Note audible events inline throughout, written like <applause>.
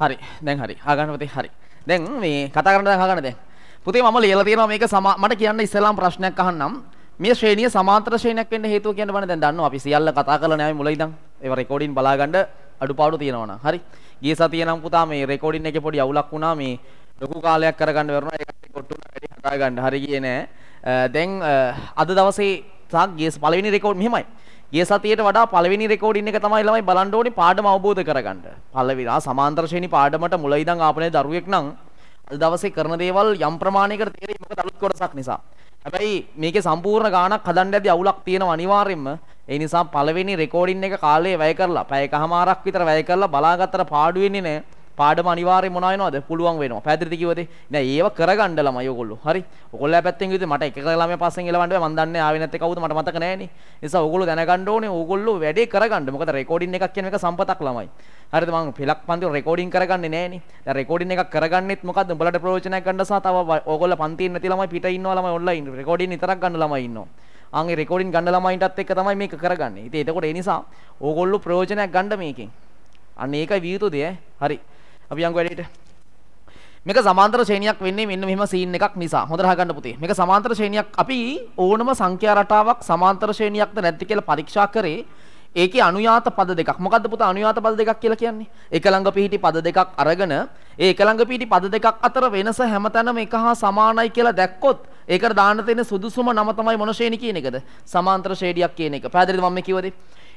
හරි දැන් හරි ආගන්න පුතේ හරි දැන් මේ කතා කරන්න දැන් ආගන්න දැන් පුතේ මම ලියලා තියෙනවා මේක මට කියන්න ඉස්සෙල්ලාම ප්‍රශ්නයක් අහන්නම් මේ ශ්‍රේණිය සමාන්තර ශ්‍රේණියක් වෙන්න හේතුව කියන්න බෑ දැන් දන්නවා අපි සියල්ල කතා කරලා නෑ මුල ඉඳන් ඒව රෙකෝඩින් බලා ගන්න අඩුපාඩු තියෙනවා නම් හරි ගිය සතිය නම් පුතා මේ රෙකෝඩින් එකේ පොඩි අවුලක් වුණා මේ ලොකු කාලයක් කරගන්න වෙනවා ඒකට කොට්ටුන වැඩි හදා ගන්න හරි ගියේ නෑ දැන් අද දවසේ සාග්ගේ පළවෙනි රෙකෝඩ් මෙහෙමයි ඒ සතියට වඩා පළවෙනි රෙකෝඩින් එක තමයි ළමයි බලන්න ඕනේ පාඩම අවබෝධ කරගන්න. පළවෙනි ආ සමාන්තර ශ්‍රේණි පාඩමට මුල ඉඳන් ආපනේ දරුවෙක් නම් අද දවසේ කරන දේවල් යම් ප්‍රමාණයකට තේරෙයි මොකද අලුත් කොටසක් නිසා. හැබැයි මේකේ සම්පූර්ණ ගාණක් හදන්න ඇති අවුලක් තියෙනවා අනිවාර්යයෙන්ම. ඒ නිසා පළවෙනි රෙකෝඩින් එක කාලේ වැය කරලා පැයකමාරක් විතර වැය කරලා බලාගත්තට පාඩු වෙන්නේ නැහැ. පාඩම අනිවාර්යෙන් මොනවා වෙනවද? පුළුවන් වෙනවා. පැහැදිලිද කිව්වද? දැන් ඒව කරගන්න ළමයි ඔයගොල්ලෝ. හරි. ඔයගොල්ලෝ පැත්තෙන් කිව්වද මට එක ළමයා පස්සෙන් එලවන්න බෑ. මම දන්නේ ආවේ නැත්තේ කවුද මට මතක නෑනේ. නිසා ඔයගොල්ලෝ දැනගන්න ඕනේ ඔයගොල්ලෝ වැඩේ කරගන්න. මොකද රෙකෝඩින් එකක් කියන එක සම්පතක් ළමයි. හරිද මම පෙලක් පන්තිවල රෙකෝඩින් කරගන්නේ නෑනේ. දැන් රෙකෝඩින් එකක් කරගන්නෙත් මොකද්ද? උඹලට ප්‍රයෝජනයක් ගන්න සහ තව ඔයගොල්ලෝ පන්තියේ නැති ළමයි පිට ඉන්නවා ළමයි ඔන්ලයින් රෙකෝඩින් විතරක් ගන්න ළමයි ඉන්නවා. ආන්ගේ රෙකෝඩින් ගන්න ළමයින්ටත් එක්ක තමයි මේක කරගන්නේ. ඉතින් එතකොට ඒ නිසා ඕගොල්ලෝ ප්‍රයෝජනයක් ගන්න මේකෙන්. අන්න ඒකයි වියුතු දෙය. හරි. අපි යංගු වැඩේට. මේක සමාන්තර ශ්‍රේණියක් වෙන්නේ මෙන්න මෙහෙම සීන් එකක් නිසා. හොඳට අහගන්න පුතේ. මේක සමාන්තර ශ්‍රේණියක් අපි ඕනම සංඛ්‍යා රටාවක් සමාන්තර ශ්‍රේණියක්ද නැද්ද කියලා පරීක්ෂා කරේ. ඒකේ අනුයාත පද දෙකක්. මොකද්ද පුතා අනුයාත පද දෙකක් කියලා කියන්නේ? එකලංග පිහිටි පද දෙකක් අරගෙන ඒ එකලංග පිහිටි පද දෙකක් අතර වෙනස හැමතැනම එක හා සමානයි කියලා දැක්කොත් ඒකට දාන්න තියෙන සුදුසුම නම තමයි මොන ශ්‍රේණි කියන එකද? සමාන්තර ශ්‍රේණියක් කියන එක. පැහැදිලිද මම මේ කිව්වද?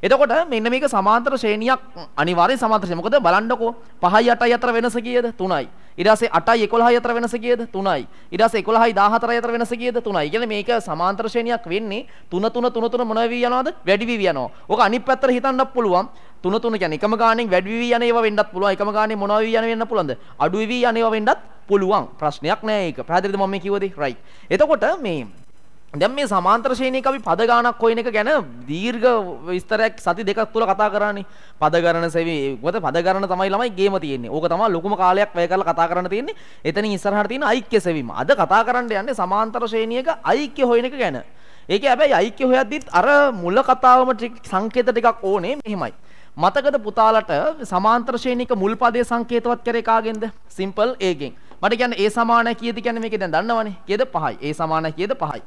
එතකොට මෙන්න මේක සමාන්තර ශ්‍රේණියක් අනිවාර්යෙන් සමාන්තර ශ්‍රේණිය. මොකද බලන්නකෝ 5යි 8යි අතර වෙනස කීයද? 3යි. ඊට පස්සේ 8යි 11යි අතර වෙනස කීයද? 3යි. ඊට පස්සේ 11යි 14යි අතර වෙනස කීයද? 3යි. කියන්නේ මේක සමාන්තර ශ්‍රේණියක් වෙන්නේ 3 3 3 3 මොන වෙවි යනවද? වැඩි වෙවි යනවා. ඕක අනිත් පැත්තට හිතන්නත් පුළුවන්. 3 3 කියන්නේ එකම ගාණෙන් වැඩි වෙවි යන ඒවා වෙන්නත් පුළුවන්. එකම ගාණෙන් මොන වෙවි යන වෙන්න පුළුවන්ද? අඩු වෙවි යන ඒවා වෙන්නත් පුළුවන්. ප්‍රශ්නයක් නෑ ඒක. පැහැදිලිද මම මේ කිව්වද? රයිට්. එතකොට මේ දැන් මේ සමාන්තර ශ්‍රේණියක අපි පද ගානක් හොයන එක ගැන දීර්ඝ විස්තරයක් සති දෙකක් තුල කතා කරානේ. පද ගණන සෙවි මොකද පද ගණන තමයි ළමයි ගේම තියෙන්නේ. ඕක තමයි ලොකුම කාලයක් වැය කරලා කතා කරන්න තියෙන්නේ. එතනින් ඉස්සරහට තියෙන ඓක්‍ය සෙවීම. අද කතා කරන්න යන්නේ සමාන්තර ශ්‍රේණියක ඓක්‍ය හොයන එක ගැන. ඒකේ හැබැයි ඓක්‍ය හොයද්දිත් අර මුල කතාවම සංකේත ටිකක් ඕනේ මෙහෙමයි. මතකද පුතාලට සමාන්තර ශ්‍රේණික මුල් පදයේ සංකේතවත් කරේ කාගෙන්ද? සිම්පල් A ගෙන්. මට කියන්නේ A සමානයි කියද කියන්නේ මේකේ දැන් දන්නවනේ. කියද 5යි. A සමානයි කියද 5යි.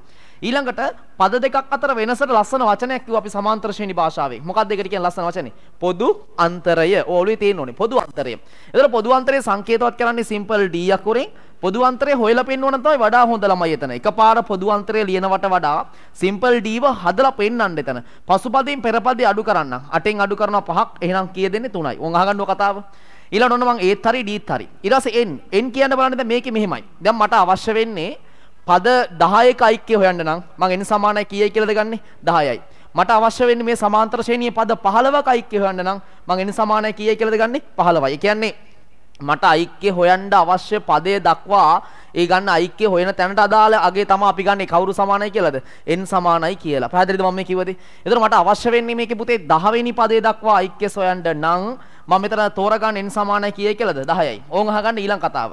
ඊළඟට පද දෙකක් අතර වෙනසට ලස්සන වචනයක් කිව්වා අපි සමාන්තර ශ්‍රේණි භාෂාවේ. මොකක්ද ඒකට කියන්නේ ලස්සන වචනේ? පොදු අන්තරය. ඕලුවේ තියෙන්න ඕනේ පොදු අන්තරය. ඒතර පොදු අන්තරය සංකේතවත් කරන්නේ සිම්පල් D අකුරෙන්. පොදු අන්තරය හොයලා පෙන්වන්න තමයි වඩා හොඳ ළමයි එතන. එකපාර පොදු අන්තරය ලියනවට වඩා සිම්පල් D ව හදලා පෙන්වන්න එතන. පසුපදින් පෙරපදේ අඩු කරන්න. 8න් අඩු කරනවා 5ක්. එහෙනම් කී දෙන්නේ 3යි. උන් අහගන්නව කතාව. ඊළඟට ඔන්න මං ඒත් හරි Dත් හරි. ඊට පස්සේ N. N කියන්න බලන්න දැන් මේකේ මෙහෙමයි. දැන් මට අවශ්‍ය වෙන්නේ පද 10ක ඓක්‍ය හොයන්න නම් මම n සමානයි කීයයි කියලාද ගන්නෙ 10යි. මට අවශ්‍ය වෙන්නේ මේ සමාන්තර ශ්‍රේණියේ පද 15ක ඓක්‍ය හොයන්න නම් මම n සමානයි කීයයි කියලාද ගන්නෙ 15යි. ඒ කියන්නේ මට ඓක්‍ය හොයන්න අවශ්‍ය පදය දක්වා ඒ ගන්න ඓක්‍ය හොයන තැනට අදාළ අගේ තමයි අපි ගන්නේ කවුරු සමානයි කියලාද? n සමානයි කියලා. පැහැදිලිද මම මේ කිව්වදේ? ඒතර මට අවශ්‍ය වෙන්නේ මේකේ පුතේ 10 වෙනි පදේ දක්වා ඓක්‍ය සොයන්න නම් මම මෙතන තෝරගන්න n සමානයි කියයි කියලාද? 10යි. ඕන් අහගන්න ඊළඟ කතාව.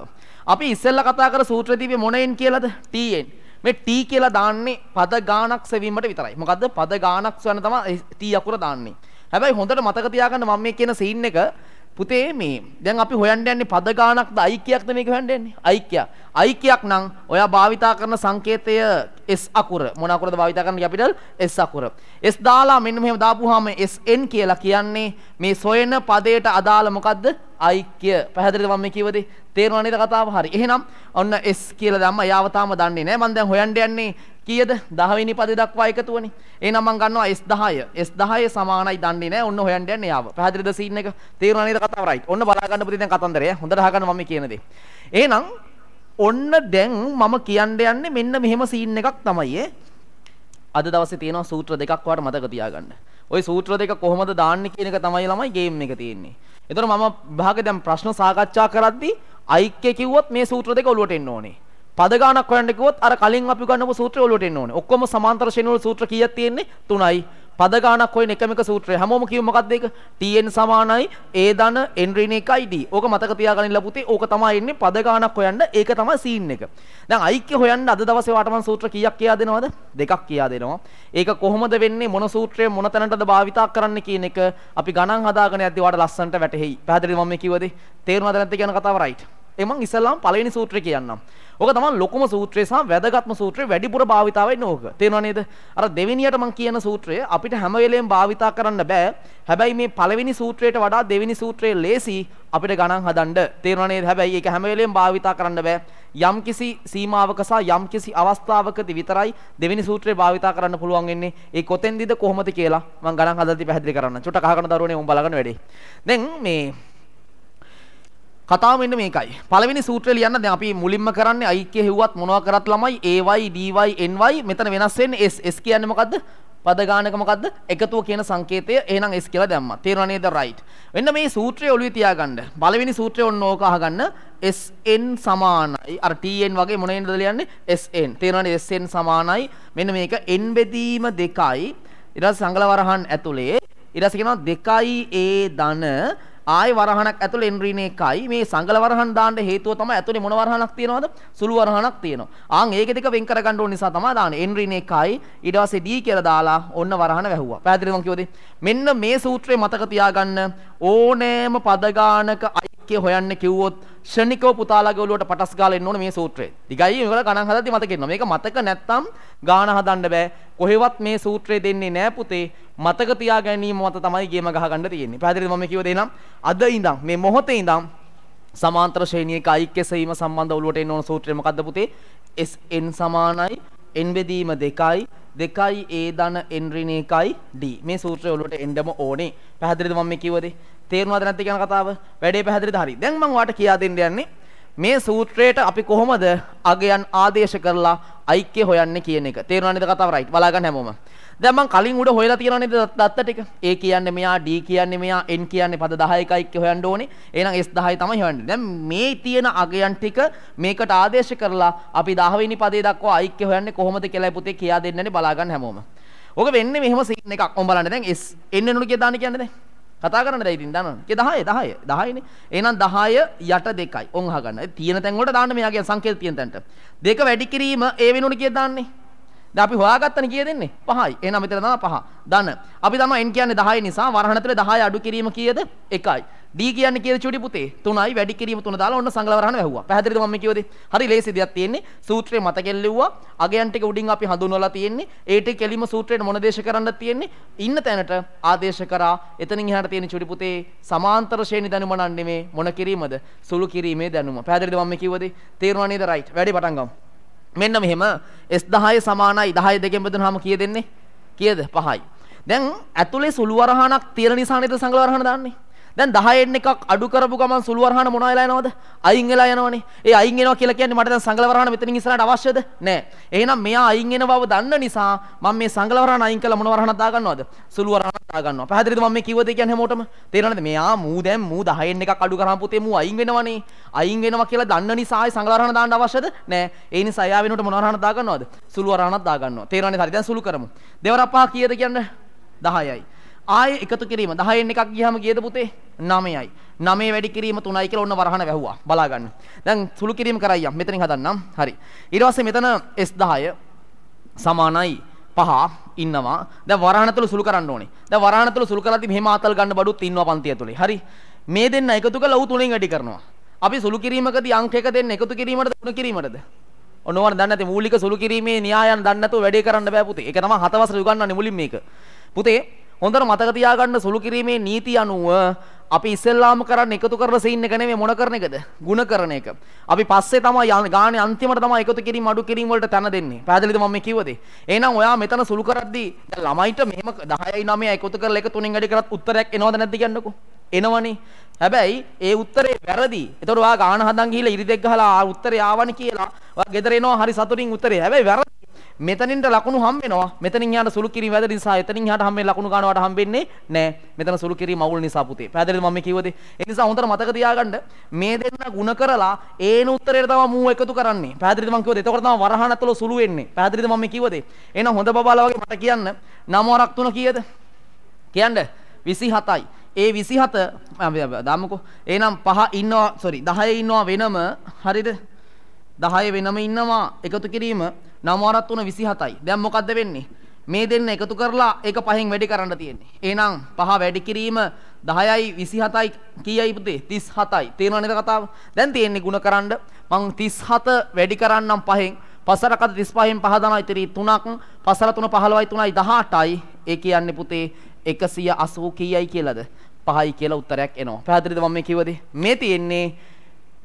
අපි ඉස්සෙල්ලා කතා කර සූත්‍රයේ තිබේ මොනෙන් කියලාද? T n. මේ T කියලා දාන්නේ පද ගානක් සෙවීමට විතරයි. මොකද්ද? පද ගානක් සොයන තමයි T අකුර දාන්නේ. හැබැයි හොඳට මතක තියාගන්න මම මේ කියන සීන් එක පුතේ මේ දැන් අපි හොයන්න යන්නේ පද ගානක්ද අයිකියක්ද මේක හොයන්න යන්නේ අයිකිය අයිකියක් නම් ඔයා භාවිතා කරන සංකේතය S අකුර මොන අකුරද භාවිත කරන්න කැපිටල් S අකුර S දාලා මෙන්න මෙහෙම දාපුවාම SN කියලා කියන්නේ මේ සොයන පදයට අදාළ මොකද්ද ඓක්‍ය පැහැදිලිද මම මේ කියවදේ තේරුණා නේද කතාව හරි එහෙනම් ඔන්න S කියලා දැම්ම යාව තාම දන්නේ නැහැ මම දැන් හොයන්න යන්නේ කීයද 10 වෙනි පදේ දක්වා එකතු වෙන්නේ. එහෙනම් මම ගන්නවා S10. S10 සමානයි දන්නේ නැහැ. ඔන්න හොයන්න යන්නේ යාව. පැහැදිලිද සීන් එක? තේරුණා නේද කතාව? රයිට්. ඔන්න බලා ගන්න පුතේ දැන් කතන්දරය. හොඳට අහගන්න මම කියන දේ. එහෙනම් ඔන්න දැන් මම කියන්න යන්නේ මෙන්න මෙහෙම සීන් එකක් තමයි අද දවසේ තියෙනවා සූත්‍ර දෙකක් වාට මතක තියාගන්න. ওই සූත්‍ර දෙක කොහොමද දාන්නේ කියන එක තමයි ළමයි ගේම් එක තියෙන්නේ. ඒතර මම විභාගේ දැන් ප්‍රශ්න සාකච්ඡා කරද්දී අයික්කේ කිව්වොත් මේ සූත්‍ර දෙක ඔලුවට එන්න ඕනේ. පද ගානක් හොයන්න කිව්වොත් අර කලින් අපි ගන්නපු සූත්‍රය ඔලුවට එන්න ඕනේ. ඔක්කොම සමාන්තර ශ්‍රේණි වල සූත්‍ර කීයක් තියෙන්නේ? 3යි. පද ගානක් හොයන එකම එක සූත්‍රය. හැමෝම කියු මොකක්ද ඒක? TN සමානයි A ධන N ඍණ 1යි D. ඕක මතක තියාගන්න ඉන්න පුතේ. ඕක තමයි එන්නේ පද ගානක් හොයන්න. ඒක තමයි සීන් එක. දැන් ඓක්‍ය හොයන්න අද දවසේ වාට මම සූත්‍ර කීයක් කියා දෙනවද? දෙකක් කියා දෙනවා. ඒක කොහොමද වෙන්නේ? මොන සූත්‍රය මොන තැනටද භාවිතා කරන්න කියන එක අපි ගණන් හදාගෙන යද්දී වාට ලස්සනට වැටහෙයි. පැහැදිලිද මම මේ කිව්වද? තේරුණාද නැද්ද කියන කතාව right. එමන් ඉස්සලාම් පළවෙනි සූත්‍රය කියන්නම්. ඕක තමයි ලොකුම සූත්‍රය සහ වැදගත්ම සූත්‍රය වැඩිපුර භාවිතා වෙන්නේ ඕක. තේරෙනව නේද? අර දෙවෙනියට මම කියන සූත්‍රය අපිට හැම වෙලෙම භාවිතා කරන්න බෑ. හැබැයි මේ පළවෙනි සූත්‍රයට වඩා දෙවෙනි සූත්‍රයේ ලේසි අපිට ගණන් හදන්න. තේරෙනව නේද? හැබැයි ඒක හැම වෙලෙම භාවිතා කරන්න බෑ. යම්කිසි සීමාවක සහ යම්කිසි අවස්ථාවකදී විතරයි දෙවෙනි සූත්‍රය භාවිතා කරන්න පුළුවන් වෙන්නේ. ඒ කොතෙන්දද කොහොමද කියලා මම ගණන් හදලා පැහැදිලි කරන්න. චුට්ට කහගෙන දරුවනේ උඹ බලගන්න වැඩේ. දැන් මේ කතාව මෙන්න මේකයි. පළවෙනි සූත්‍රය ලියන්න දැන් අපි මුලින්ම කරන්නේ i කිය හෙව්වත් මොනවා කරත් ළමයි ay dy ny මෙතන වෙනස් වෙන්නේ s s කියන්නේ මොකද්ද? පද ගානක මොකද්ද? එකතුව කියන සංකේතය. එහෙනම් s කියලා දැම්මා. තේරුණා නේද? right. මෙන්න මේ සූත්‍රය ඔළුවේ තියාගන්න. පළවෙනි සූත්‍රය ඔන්න ඕක අහගන්න. sn සමානයි අර tn වගේ මොන වෙනද ලියන්නේ? sn. තේරුණා නේද? sn සමානයි. මෙන්න මේක n බෙදීම දෙකයි. ඊට පස්සේ සංගලවරහන් ඇතුලේ ඊට පස්සේ කියනවා 2a ධන ආයේ වරහණක් ඇතුළේ එන්රින එකයි මේ සංගල වරහන් දාන්න හේතුව තමයි ඇතුළේ මොන වරහණක් තියෙනවද සුළු වරහණක් තියෙනවා ආන් ඒක දෙක වෙන් කරගන්න ඕන නිසා තමයි දාන්නේ එන්රින එකයි ඊට පස්සේ D කියලා දාලා ඔන්න වරහණ වැහුවා පැහැදිලිද මම කියෝදේ මෙන්න මේ සූත්‍රය මතක තියාගන්න ඕනෑම පද ගානක අයික්‍ය හොයන්න කිව්වොත් ෂණිකව පුතාලගේ ඔළුවට පටස් ගාලා එන්න ඕනේ මේ සූත්‍රය. දිගයි මේකල ගණන් හදද්දි මතකෙන්න. මේක මතක නැත්තම් ගාන හදන්න බෑ. කොහෙවත් මේ සූත්‍රය දෙන්නේ නෑ පුතේ. මතක තියා ගැනීම මත තමයි ගේම ගහ ගන්න තියෙන්නේ. පැහැදිලිද මම කියව දෙනම්? අද ඉඳන් මේ මොහොතේ ඉඳන් සමාන්තර ශ්‍රේණියක ඓක්‍ය සීම සම්බන්ධ ඔලුවට එන ඕන සූත්‍රය මොකද්ද පුතේ? Sn සමානයි n බෙදීම 2යි 2යි a ධන n ඍණ 1යි d. මේ සූත්‍රය ඔලුවට එන්නම ඕනේ. පැහැදිලිද මම මේ කිව්වද? තේරුණාද නැත්ද කියන කතාව? වැඩේ පැහැදිලිද? හරි. දැන් මම ඔයාලට කියා දෙන්න යන්නේ මේ සූත්‍රයට අපි කොහොමද අගයන් ආදේශ කරලා ඓක්‍ය හොයන්නේ කියන එක. තේරුණා නේද කතාව? රයිට්. බලාගන්න හැමෝම. දැන් මං කලින් උඩ හොයලා තියෙනවා නේද දත්ත ටික. A කියන්නේ මෙයා D කියන්නේ මෙයා N කියන්නේ පද 10 එකයි හොයන්න ඕනේ. එහෙනම් S10 තමයි හොයන්නේ. දැන් මේ තියෙන අගයන් ටික මේකට ආදේශ කරලා අපි 10 වෙනි පදේ දක්වා ඓක්‍ය හොයන්නේ කොහොමද කියලා පුතේ කියා දෙන්නනේ බලා ගන්න හැමෝම. ඕක වෙන්නේ මෙහෙම සීන් එකක්. ඔන් බලන්න දැන් S N නළු කියලා දාන්න කියන්නේ දැන්. කතා කරන්න දැන් ඉතින් දන්නවනේ. ඒ 10 10 10නේ. එහෙනම් 10 යට 2යි. ඔන් අහගන්න. තියෙන තැන් වලට දාන්න මෙයාගේ සංකේත තියෙන තැනට. දෙක වැඩි කිරීම ඒ වෙනුනේ කියලා දාන්නේ. දැන් අපි හොයාගත්තනේ කීය දෙන්නේ 5යි. එහෙනම් මෙතන තමයි 5. ධන. අපි දන්නවා n කියන්නේ 10 නිසා වරහන තුල 10 අඩු කිරීම කීයද? 1යි. d කියන්නේ කීයද චුටි පුතේ? 3යි වැඩි කිරීම 3 දාලා ඔන්න සංගල වරහන වැහුවා. පැහැදිලිද මම කිව්වද? හරි ලේසි දෙයක් තියෙන්නේ. සූත්‍රේ මතකෙල් ලිව්වා. අගයන් ටික උඩින් අපි හඳුන්වලා තියෙන්නේ. ඒ ටික කෙලිම සූත්‍රේට මොන දේශ කරන්නද තියෙන්නේ? ඉන්න තැනට ආදේශ කරා. එතනින් එහාට තියෙන චුටි පුතේ සමාන්තර ශ්‍රේණි දැනුම නන් නෙමේ මොන කිරීමද? සුළු කිරීමේ දැනුම. පැහැදිලිද මම කිව්වද? තේරුණා නේද? රයිට්. වැඩි පටන් ගමු. මෙන්න මෙහෙම S10 සමානයි 10 දෙකෙන් බෙදුනහම කීය දෙන්නේ? කීයද? 5යි. දැන් ඇතුලේ සුළු වරහණක් තියෙන නිසා නේද සංගල වරහණ දාන්නේ? දැන් 10න් එකක් අඩු කරපු ගමන් සුළු වරහන මොනවා වෙලා යනවද? අයින් වෙලා යනවනේ. ඒ අයින් වෙනවා කියලා කියන්නේ මට දැන් සංගල වරහන මෙතනින් ඉස්සරහට අවශ්‍යද? නෑ. එහෙනම් මෙයා අයින් වෙන බව දන්න නිසා මම මේ සංගල වරහන අයින් කළා මොන වරහනක් දා ගන්නවද? සුළු වරහනක් දා ගන්නවා. පැහැදිලිද මම මේ කිව්වද කියන්නේ හැමෝටම? තේරෙනවද? මෙයා මූ දැන් මූ 10න් එකක් අඩු කරාම පුතේ මූ අයින් වෙනවනේ. අයින් වෙනවා කියලා දන්න නිසා ආයි සංගල වරහන දාන්න අවශ්‍යද? නෑ. ඒ නිසා එයා වෙනුවට මොන වරහනක් දා ගන්නවද? සුළු වරහනක් දා ගන්නවා. තේරෙනවද? හරි දැන් සුළු කරමු. දෙවර පහ කීයද කියන්නේ? 10යි. ආයේ එකතු කිරීම 10න් එකක් ගියහම කීයද පුතේ 9යි 9 වැඩි කිරීම 3යි කියලා ඔන්න වරහන වැහුවා බලා ගන්න දැන් සුළු කිරීම කරයියම් මෙතනින් හදන්නම් හරි ඊට පස්සේ මෙතන S10 සමානයි 5 ඉන්නවා දැන් වරහන තුල සුළු කරන්න ඕනේ දැන් වරහන තුල සුළු කරද්දි මෙහෙම ආතල් ගන්න බඩුත් ඉන්නවා පන්තිය තුලේ හරි මේ දෙන්න එකතු කරලා උ තුනෙන් වැඩි කරනවා අපි සුළු කිරීමකදී අංක එක දෙන්න එකතු කිරීමටද තුන කිරීමටද ඔනෝවන දන්න ඇති මූලික සුළු කිරීමේ න්‍යායන් දන්නේ නැතුව වැඩේ කරන්න බෑ පුතේ ඒක තමයි හත වසර උගන්වන්නේ මුලින් මේක පුතේ හොඳට මතක තියාගන්න සුළු කිරීමේ නීති අනුව අපි ඉස්සෙල්ලාම කරන්න එකතු කරලා සීන් එක නෙමෙයි මොන කරන එකද? ಗುಣ කරන එක. අපි පස්සේ තමයි ගානේ අන්තිමට තමයි එකතු කිරීම අඩු කිරීම වලට තැන දෙන්නේ. පැහැදිලිද මම මේ කිව්වද? එහෙනම් ඔයා මෙතන සුළු කරද්දී දැන් ළමයිට මෙහෙම 10යි 9යි එකතු කරලා එක තුනෙන් වැඩි කරත් උත්තරයක් එනවද නැද්ද කියන්නකෝ. එනවනේ. හැබැයි ඒ උත්තරේ වැරදි. ඒතකොට ඔයා ගාන හදන් ගිහිල්ලා ඉරි දෙක් ගහලා ආ උත්තරේ ආවනේ කියලා ඔයා ගෙදර එනවා හරි සතුටින් උත්තරේ. හැබැයි වැරදි. මෙතනින්ට ලකුණු හම් වෙනවා. මෙතනින් යාට සුළු කිරීම වැදගත් නිසා එතනින් යාට හම් වෙන ලකුණු ගන්නවට හම් වෙන්නේ නැහැ. මෙතන සුළු කිරීම අවුල් නිසා පුතේ. පැහැදිලිද මම මේ කිව්වද? ඒ නිසා හොඳට මතක තියාගන්න මේ දෙන්න ಗುಣ කරලා ඒන උත්තරේට තමයි මූ එකතු කරන්නේ. පැහැදිලිද මම කිව්වද? එතකොට තමයි වරහන් ඇතුළ සුළු වෙන්නේ. පැහැදිලිද මම මේ කිව්වද? එහෙනම් හොඳ බබාලා වගේ මට කියන්න 9 වරක් 3 කීයද? කියන්න 27යි. ඒ 27 දාමුකෝ. එහෙනම් පහ ඉන්නවා sorry 10 ඉන්නවා වෙනම හරිද? 10 වෙනම ඉන්නවා එකතු කිරීම නවමාරත් වන විසි හතයි දැම් මොකක්ද වෙන්නේ මේ දෙන්න එකතු කරලා ඒක පහෙන් වැඩි කරන්න තියෙන්නේ ඒනම් පහ වැඩි කිරීම දහයයි විසි හතයි කියයි පුතේ තිස් හතයි තේරවනද කතාව දැන් තියෙන්නේ ගුණ කරන්න මං තිස් හත වැඩි කරන්නම් පහෙන් පසරකද තිස් පහෙන් පහදනයි ඉතිරි තුනක් පසර තුන පහළවයි තුනයි දහටයි ඒ කියන්නේ පුතේ එකසිය අසූ කියයි කියලද පහයි කියලා උත්තරයක් එනවා පැහැදිලිද මම මේ කිව්වද මේ තියෙන්නේ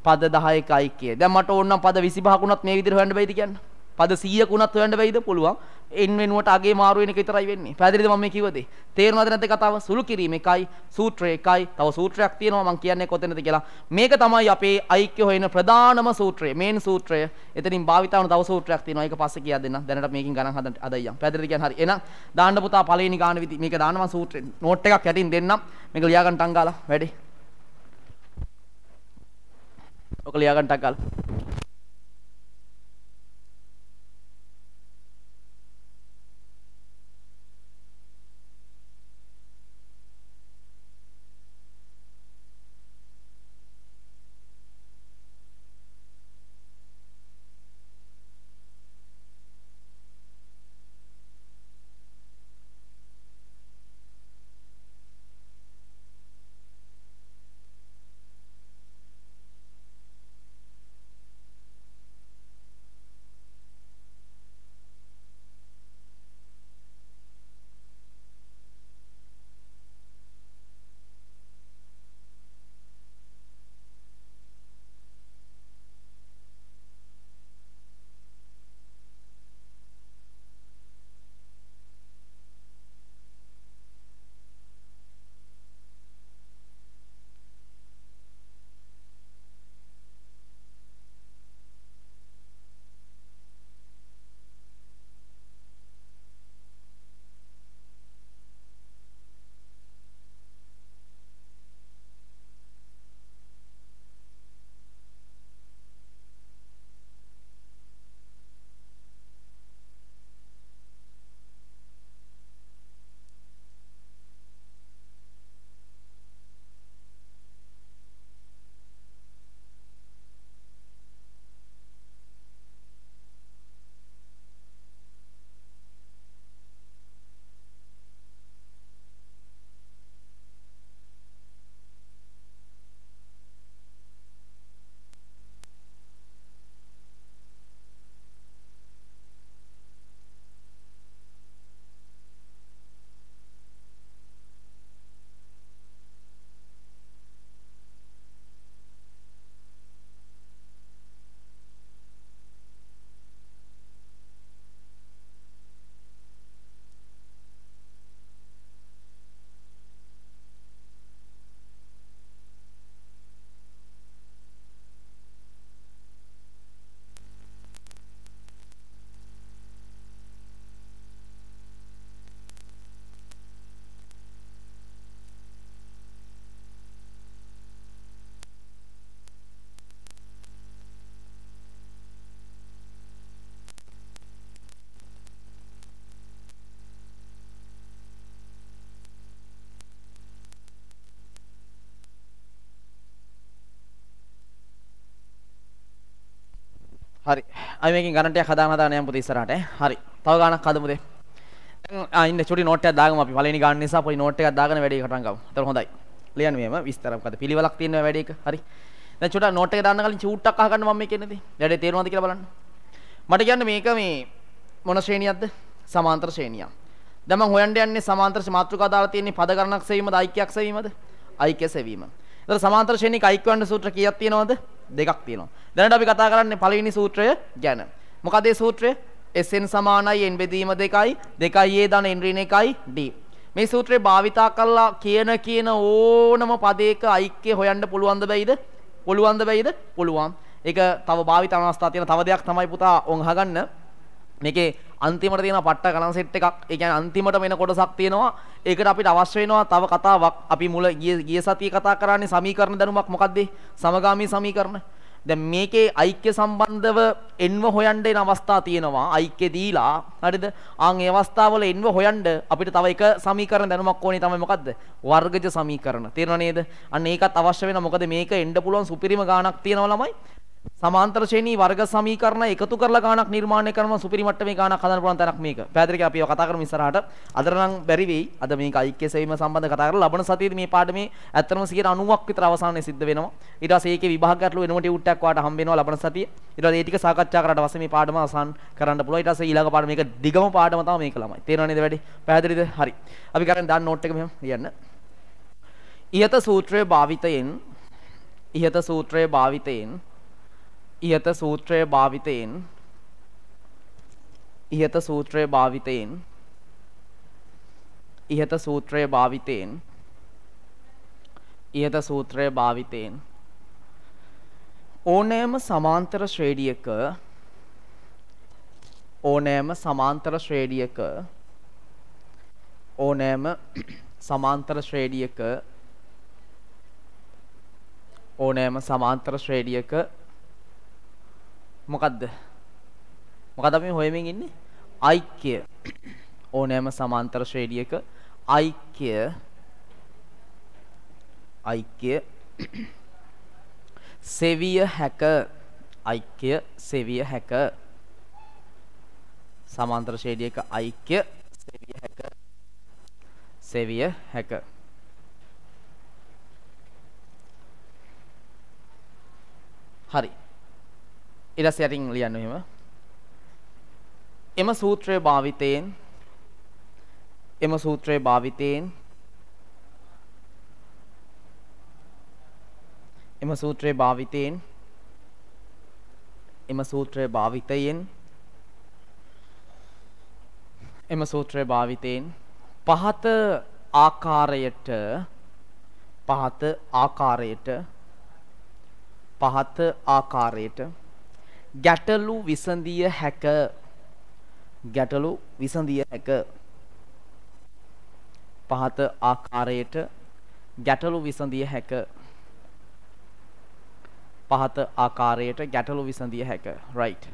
පද 10 එකයි කිය. දැන් මට ඕන නම් පද 25 කුණත් මේ විදිහට හොයන්න බෑද කියන්නේ? පද 100ක උනත් හොයන්න බැයිද පුළුවන් එන් වෙනුවට අගේ මාරු වෙන එක විතරයි වෙන්නේ පැහැදිලිද මම මේ කිව්වදේ තේරෙනවද නැත්ද කතාව සුළු කිරීම එකයි සූත්‍රය එකයි තව සූත්‍රයක් තියෙනවා මම කියන්නේ කොතනද කියලා මේක තමයි අපේ ඓක්‍ය හොයන ප්‍රධානම සූත්‍රය මේන් සූත්‍රය එතනින් භාවිත වන තව සූත්‍රයක් තියෙනවා ඒක පස්සේ කියා දෙන්න දැනට මේකෙන් ගණන් හදන්න අද අයියා පැහැදිලිද කියන්නේ හරි එහෙනම් දාන්න පුතා පළවෙනි ගාන විදි මේක දානවා සූත්‍රේ නෝට් එකක් යටින් දෙන්නම් මේක ලියා ගන්න ටංගාලා වැඩේ ඔක ලියා ගන්න ටංගාලා හරි. අපි මේකෙන් ගණන්ටයක් හදාන හදාන යමු පුතේ ඉස්සරහට ඈ. හරි. තව ගානක් හදමු දෙ. දැන් ආ ඉන්න චුටි නෝට් එකක් දාගමු අපි. පළවෙනි ගාන නිසා පොඩි නෝට් එකක් දාගෙන වැඩේ පටන් ගමු. ඒතර හොඳයි. ලියන්න මෙහෙම විස්තර මොකද පිළිවෙලක් තියෙන වැඩේ එක. හරි. දැන් චුටා නෝට් එක දාන්න කලින් චූට්ටක් අහගන්න මම මේ කියන්නේ දෙ. වැඩේ තේරුණාද කියලා බලන්න. මට කියන්න මේක මේ මොන ශ්‍රේණියක්ද? සමාන්තර ශ්‍රේණියක්. දැන් මම හොයන්න යන්නේ සමාන්තර මාතෘකා දාලා තියෙන පද ගණනක් සෙවීමද, ඓක්‍යයක් සෙවීමද? ඓක්‍ය සෙවීම. එතකොට සමාන්තර ශ්‍රේණික අයික්වන්න සූත්‍ර කීයක් තියෙනවද? දෙකක් තියෙනවා. දැනට අපි කතා කරන්නේ පළවෙනි සූත්‍රය ගැන. මොකද මේ සූත්‍රය Sn සමානයි n බෙදීම 2යි 2a ධන n ඍණ 1යි d. මේ සූත්‍රය භාවිතා කළා කියන කියන ඕනම පදයක අයික්‍ය හොයන්න පුළුවන්ද බැයිද? පුළුවන්ද බැයිද? පුළුවන්. ඒක තව භාවිත අනවස්ථා තියෙන තව දෙයක් තමයි පුතා ඔන් අහගන්න. මේකේ අන්තිමට තියෙන පට්ට ගණන් සෙට් එකක් ඒ කියන්නේ අන්තිමට වෙන කොටසක් තියෙනවා ඒකට අපිට අවශ්‍ය වෙනවා තව කතාවක් අපි මුල ගිය සතියේ කතා කරන්නේ සමීකරණ දැනුමක් මොකද්ද සමගාමී සමීකරණ දැන් මේකේ ඓක්‍ය සම්බන්ධව එන්ව හොයන්න එන අවස්ථා තියෙනවා ඓක්‍ය දීලා හරිද ආන් ඒ අවස්ථාවල එන්ව හොයන්න අපිට තව එක සමීකරණ දැනුමක් ඕනේ තමයි මොකද්ද වර්ගජ සමීකරණ තේරෙනව නේද අන්න ඒකත් අවශ්‍ය වෙනවා මොකද මේක එන්න පුළුවන් සුපිරිම ගාණක් තියෙනවා ළමයි සමාන්තර ශ්‍රේණී වර්ග සමීකරණ එකතු කරලා ගාණක් නිර්මාණය කරනවා සුපිරි මට්ටමේ ගාණක් හදන්න පුළුවන් තැනක් මේක. පෑදරික අපි ඒවා කතා කරමු ඉස්සරහට. අදට නම් බැරි වෙයි. අද මේක IK සෙවීම සම්බන්ධව කතා කරලා ලබන සතියේදී මේ පාඩමේ ඇත්තම 90ක් විතර අවසානයේ සිද්ධ වෙනවා. ඊට පස්සේ ඒකේ විභාගයටලු වෙනම ටියුට් එකක් වාට හම්බ වෙනවා ලබන සතියේ. ඊට පස්සේ ඒ ටික සාකච්ඡා කරාට පස්සේ මේ පාඩම අවසන් කරන්න පුළුවන්. ඊට පස්සේ ඊළඟ පාඩම මේක දිගම පාඩම තමයි මේක ළමයි. තේරෙනව නේද වැඩි? පෑදරිද? හරි. අපි කරන් දාන්න නෝට් එක මෙහෙම ලියන්න. ඉහත සූත්‍රයේ භාවිතයෙන් ඉහත සූත්‍රයේ භාවිතයෙන් ඉහත සූත්‍රය භාවිතයෙන් ඉහත සූත්‍රය භාවිතයෙන් ඉහත සූත්‍රය භාවිතයෙන් ඉහත සූත්‍රය භාවිතයෙන් ඕනෑම සමාන්තර ශ්‍රේණියක ඕනෑම සමාන්තර ශ්‍රේණියක ඕනෑම සමාන්තර ශ්‍රේණියක ඕනෑම සමාන්තර ශ්‍රේණියක මොකද්ද? මොකද අපි හොයමින් ඉන්නේ? ඓක්‍ය. ඕනෑම සමාන්තර ශ්‍රේණියක ඓක්‍ය ඓක්‍ය සෙවිය හැක ඓක්‍ය සෙවිය හැක සමාන්තර ශ්‍රේණියක ඓක්‍ය සෙවිය හැක සෙවිය හැක හරි ඊට පස්සේ යටින් ලියන්න එහෙම. එම සූත්‍රයේ භාවිතයෙන් එම සූත්‍රයේ භාවිතයෙන් එම සූත්‍රයේ භාවිතයෙන් එම සූත්‍රයේ භාවිතයෙන් එම සූත්‍රයේ භාවිතයෙන් පහත ආකාරයට පහත ආකාරයට පහත ආකාරයට ගැටලු විසඳිය හැක ගැටලු විසඳිය හැක පහත ආකාරයට ගැටලු විසඳිය හැක පහත ආකාරයට ගැටලු විසඳිය හැක රයිට්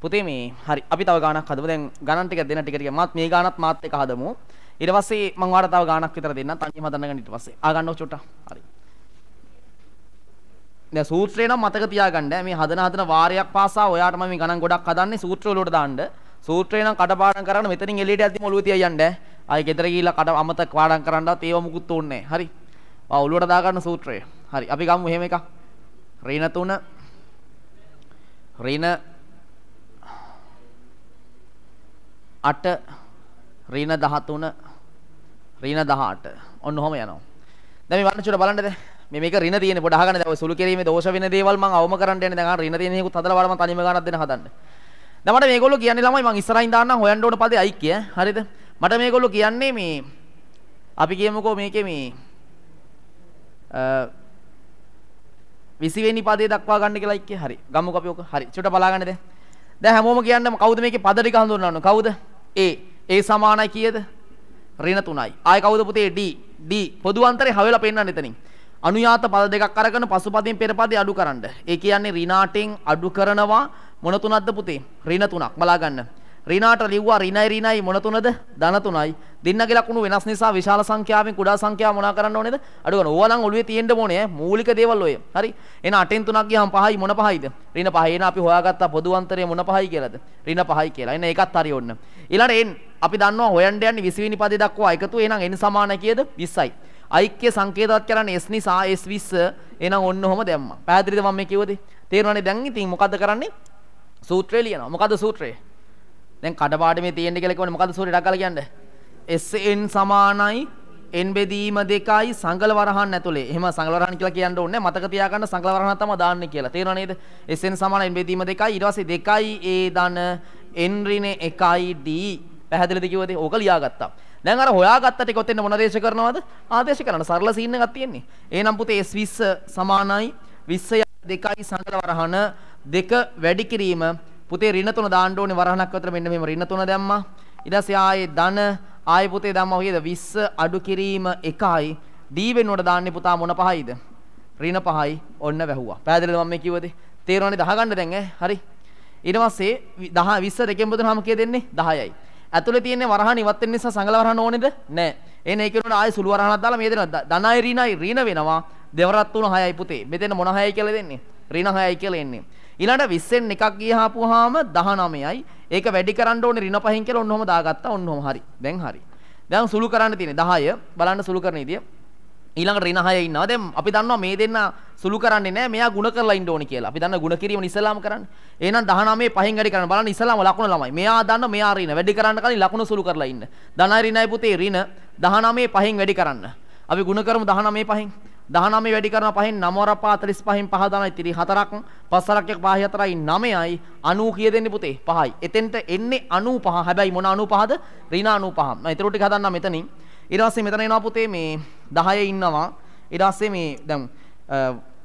පුතේ මේ හරි අපි තව ගානක් හදමු දැන් ගණන් ටික දෙන ටික ටික මාත් මේ ගානත් මාත් එක හදමු ඊට පස්සේ මම ඔයාලට තව ගානක් විතර දෙන්නම් තනියම හදන්න ගන්න ඊට පස්සේ ආ ගන්නව චුට්ටා හරි දැන් සූත්‍රේ නම් මතක තියාගන්න මේ හදන හදන වාරයක් පාසා ඔයාට මම මේ ගණන් ගොඩක් හදන්නේ සූත්‍ර වලට දාන්න සූත්‍රේ නම් කඩපාඩම් කරගෙන මෙතනින් එළියට ඇද්දිම ඔළුව තියා යන්න ආයි ගෙදර ගිහිල්ලා කඩ අමතක පාඩම් කරන්නවත් ඒව මුකුත් ඕනේ හරි ආ ඔළුවට දාගන්න සූත්‍රය හරි අපි ගමු එහෙම එකක් ඍණ තුන ඍණ අට ඍණ 13 ඍණ 18 ඔන්න ඔහම යනවා දැන් මේ වර්ණචුර බලන්නද මේ මේක රින තියෙන පොඩ අහගන්න දැන් සුළු කිරීමේ දෝෂ වෙන දේවල් මම අවම කරන්න යන්නේ දැන් අහ රින තියෙන හේකුත් හදලා වල මම තනිම ගානක් දෙන්න හදන්න දැන් මට මේගොල්ලෝ කියන්නේ ළමයි මම ඉස්සරහින් දාන්නම් හොයන්න ඕන පදේ අයික්‍ය හරිද මට මේගොල්ලෝ කියන්නේ මේ අපි කියමුකෝ මේකේ මේ විසිවෙනි පදේ දක්වා ගන්න කියලා ඉක්කේ හරි ගමුක අපි ඔක හරි චුට බලාගන්න දැන් දැන් හැමෝම කියන්නම කවුද මේකේ පද ටික හඳුන්වන්නේ කවුද A A සමානයි කීයද ඍණ 3යි ආය කවුද පුතේ D D පොදු අන්තරේ හැවෙලා පෙන්නන්න එතනින් අනුයාත පද දෙකක් අරගෙන පසුපදින් පෙරපදේ අඩු කරන්න. ඒ කියන්නේ රිනාටෙන් අඩු කරනවා මොන තුනක්ද පුතේ? රින තුනක්. බලා ගන්න. රිනාට ලිව්වා රිනයි රිනයි මොන තුනද? ධන තුනයි. දින්නගේ ලකුණු වෙනස් නිසා විශාල සංඛ්‍යාවෙන් කුඩා සංඛ්‍යාව මොනා කරන්න ඕනේද? අඩු කරනවා. ඕවා නම් ඔළුවේ තියෙන්න ඕනේ මූලික දේවල් ඔය. හරි. එහෙනම් 8න් 3ක් ගියාම 5යි මොන 5යිද? රින 5. එහෙනම් අපි හොයාගත්ත පොදු අන්තරය මොන 5යි කියලාද? රින 5යි කියලා. එහෙනම් ඒකත් හරි ඔන්න. ඊළඟට අපි දන්නවා හොයන්න යන්නේ 20 වෙනි පදේ දක්වා එකතු. එහෙනම් n සමාන කීයද? 20යි. ඓක්‍ය සංකේතවත් කරන්නේ S නිසා S20 එහෙනම් ඔන්න ඔහම දැම්මා. පැහැදිලිද මම මේ කිව්වද? තේරුණානේ දැන් ඉතින් මොකද්ද කරන්නේ? සූත්‍රය ලියනවා. මොකද්ද සූත්‍රය? දැන් කඩපාඩමේ තියෙන්නේ කියලා කියන්නේ මොකද්ද සූත්‍රය ඩක්කලා කියන්නේ? SN සමානයි n බෙදීම දෙකයි සංගල වරහන් ඇතුලේ. එහෙම සංගල වරහන් කියලා කියන්න ඕනේ නැහැ. මතක තියාගන්න සංගල වරහන තමයි දාන්නේ කියලා. තේරුණා නේද? SN සමාන n බෙදීම දෙකයි ඊට පස්සේ 2 a ධන n ඍණ 1 d පැහැදිලිද කිව්වද? ඕක ලියාගත්තා. දැන් අර හොයාගත්ත ටික ඔතෙන් මොනදේශ කරනවද? ආදේශ කරන සරල සීන් එකක් තියෙන්නේ. එහෙනම් පුතේ S20 සමානයි 20 2යි සඟල වරහන 2 වැඩි කිරීම පුතේ ඍණ 3 දාන්න ඕනේ වරහනක් අතර මෙන්න මෙහෙම ඍණ 3 දැම්මා. ඊදස්සේ ආයේ ධන ආයේ පුතේ දැම්මා ඔයද 20 අඩු කිරීම 1යි D වෙනුවට දාන්නේ පුතා මොන පහයිද? ඍණ 5යි ඔන්න වැහුවා. පැහැදිලිද මම මේ කිව්වද? තේරෙනවනේ 10 ගන්න දැන් ඈ. හරි. ඊට පස්සේ 10 20 දෙකෙන් බෙදුනහම කීයද එන්නේ? 10යි. ඇතුලේ තියෙන වරහන් ඉවත් වෙන නිසා සංගල වරහන් ඕනේද? නැහැ. එහෙනම් ඒකේ උන ආයේ සුළු වරහනක් දාලා මේ දෙනවා. ධනයි ඍණයි ඍණ වෙනවා. දෙවරත් තුන හයයි පුතේ. මෙතන මොන හයයි කියලා දෙන්නේ? ඍණ හයයි කියලා එන්නේ. ඊළඟට 20 න් එකක් ගියහපුවාම 19යි. ඒක වැඩි කරන්න ඕනේ ඍණ පහෙන් කියලා ඔන්නෝම දාගත්තා. ඔන්නෝම හරි. දැන් හරි. දැන් සුළු කරන්න තියෙන්නේ 10. බලන්න සුළු කරන විදිය. ඊළඟට රින හය ඉන්නවා. දැන් අපි දන්නවා මේ දෙන්න සුළු කරන්නේ නැහැ. මෙයා ಗುಣ කරලා ඉන්න ඕනි කියලා. අපි දන්න ಗುಣ කිරීම ඉස්සලාම කරන්නේ. එහෙනම් 19 පහෙන් වැඩි කරන්න බලන්න ඉස්සලාම ලකුණ ළමයි. මෙයා දන්න මෙයා රින වැඩි කරන්න කලින් ලකුණ සුළු කරලා ඉන්න. ධනයි රිනයි පුතේ රින 19 පහෙන් වැඩි කරන්න. අපි ಗುಣ කරමු 19 පහෙන්. 19 වැඩි කරන පහෙන් 9 වර 45න් 5 දාන ඉතිරි 4ක් 5 4ක් 5 4යි 9යි 90 කිය දෙන්නේ පුතේ 5යි. එතෙන්ට එන්නේ 95. හැබැයි මොන 95ද? ඍණ 95. මම ඊටු ටික හදන්නම් මෙතනින්. ඊට පස්සේ මෙතන එනවා පුතේ මේ 10 ඉන්නවා. ඊට පස්සේ මේ දැන්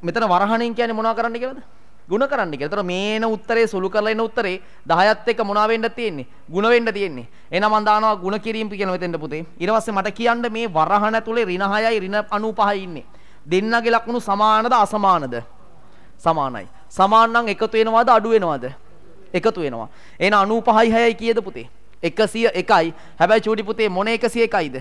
මෙතන වරහණින් කියන්නේ මොනවා කරන්න කියලාද? ಗುಣ කරන්න කියලා. ඒතර මේ එන උත්තරේ සුළු කරලා එන උත්තරේ 10ත් එක්ක මොනවා වෙන්න තියෙන්නේ? ಗುಣ වෙන්න තියෙන්නේ. එහෙනම් මම දානවා ಗುಣ කිරීම කියන මෙතෙන්ට පුතේ. ඊට පස්සේ මට කියන්න මේ වරහණ ඇතුලේ ඍණ 6යි ඍණ 95යි ඉන්නේ. දෙන්නගේ ලක්ෂණ සමානද අසමානද? සමානයි. සමාන නම් එකතු වෙනවද අඩු වෙනවද? එකතු වෙනවා. එහෙනම් 95යි 6යි කීයද පුතේ? 101යි. හැබැයි චූටි පුතේ මොන 101යිද?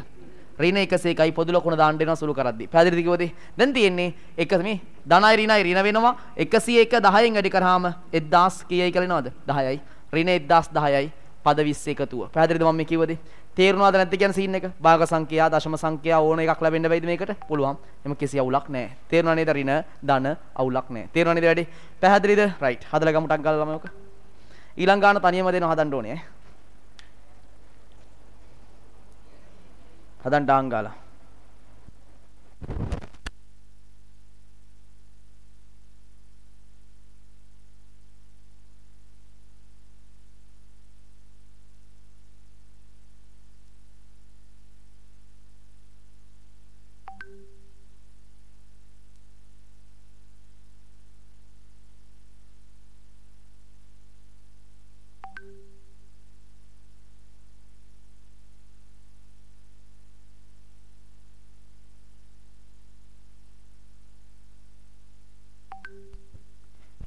ඍණ 101යි පොදු ලකුණ දාන්න එනවා සුළු කරද්දී. පැහැදිලිද කිව්වද? දැන් තියෙන්නේ එක මේ ධනයි ඍණයි ඍණ වෙනවා 101 10ෙන් වැඩි කරාම 1000 කීයයි කියලා එනවද? 10යි. ඍණ 1010යි පද 20 එකතුව. පැහැදිලිද මම මේ කිව්වද? තේරුණාද නැද්ද කියන සීන් එක? භාග සංඛ්‍යා, දශම සංඛ්‍යා ඕන එකක් ලැබෙන්න බැයිද මේකට? පුළුවන්. එම කිසි අවුලක් නැහැ. තේරුණා නේද ඍණ ධන අවුලක් නැහැ. තේරුණා නේද වැඩි? පැහැදිලිද? රයිට්. හදලා ගමුටක් ගාලා ළමයි ඔක. ඊළඟ ගාන තනියම දෙනවා හදන්න ඕනේ. හදන්න ආංගාලා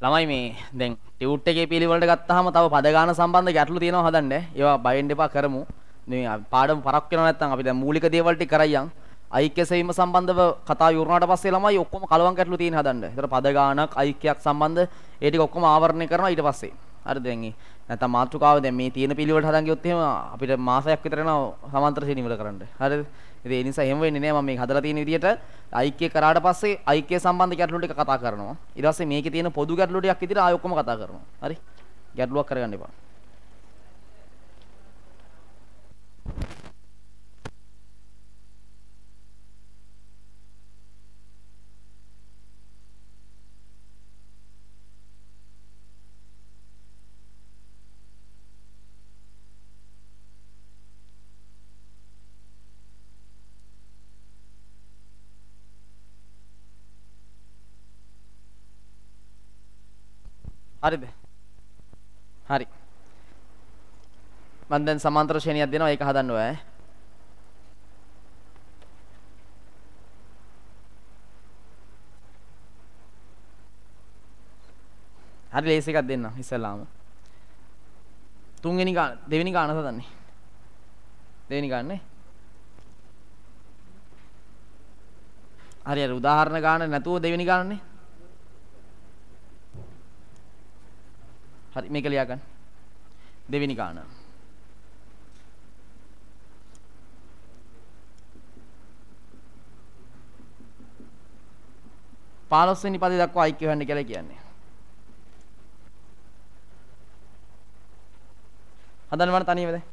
තමයි මේ දැන් ටියුට් එකේ පිළිවෙලට ගත්තාම තව පද ගාන සම්බන්ධ ගැටලු තියෙනවා හදන්න. ඒවා බයෙන් දෙපා කරමු. මේ පාඩම පරක් වෙනවා නැත්නම් අපි දැන් මූලික දේවල් ටික කරයියන්. අයික්‍යසීම සම්බන්ධව කතා යොරුණාට පස්සේ ළමයි ඔක්කොම කලවම් ගැටලු තියෙන හදන්න. ඒතර පද ගානක් අයික්‍යයක් සම්බන්ධ ඒ ටික ඔක්කොම ආවරණය කරනවා ඊට පස්සේ. හරි දැන් නැත්නම් මාතෘකාව දැන් මේ තියෙන පිළිවෙලට හදන් ගියොත් එහෙම අපිට මාසයක් විතර යනවා සමාන්තර ශ්‍රේණිය වල කරන්න. හරිද? ඉතින් ඒ නිසා එහෙම වෙන්නේ නැහැ මම මේක හදලා තියෙන විදිහට IK කරාට පස්සේ IK සම්බන්ධ ගැටලු ටික කතා කරනවා ඊට පස්සේ මේකේ තියෙන පොදු ගැටලු ටිකක් විදිහට ආයෙ ඔක්කොම කතා කරනවා හරි ගැටලුවක් කරගන්න එපා හරිද? හරි. මම දැන් සමාන්තර ශ්‍රේණියක් දෙනවා ඒක හදන්න ඔය. හරි ලේස් එකක් දෙන්නම් ඉස්සලාම. තුන්වෙනි ගාන දෙවෙනි ගාන හදන්නේ. දෙවෙනි ගානනේ. හරි හරි උදාහරණ ගාන නැතුව දෙවෙනි ගානනේ. හරි මේක ලියා ගන්න. දෙවෙනි ගාන. පාලොස්වෙනි පදේ දක්වා අයික්‍ය වෙන්න කියලා කියන්නේ. හදන්න වන තනියම දැන්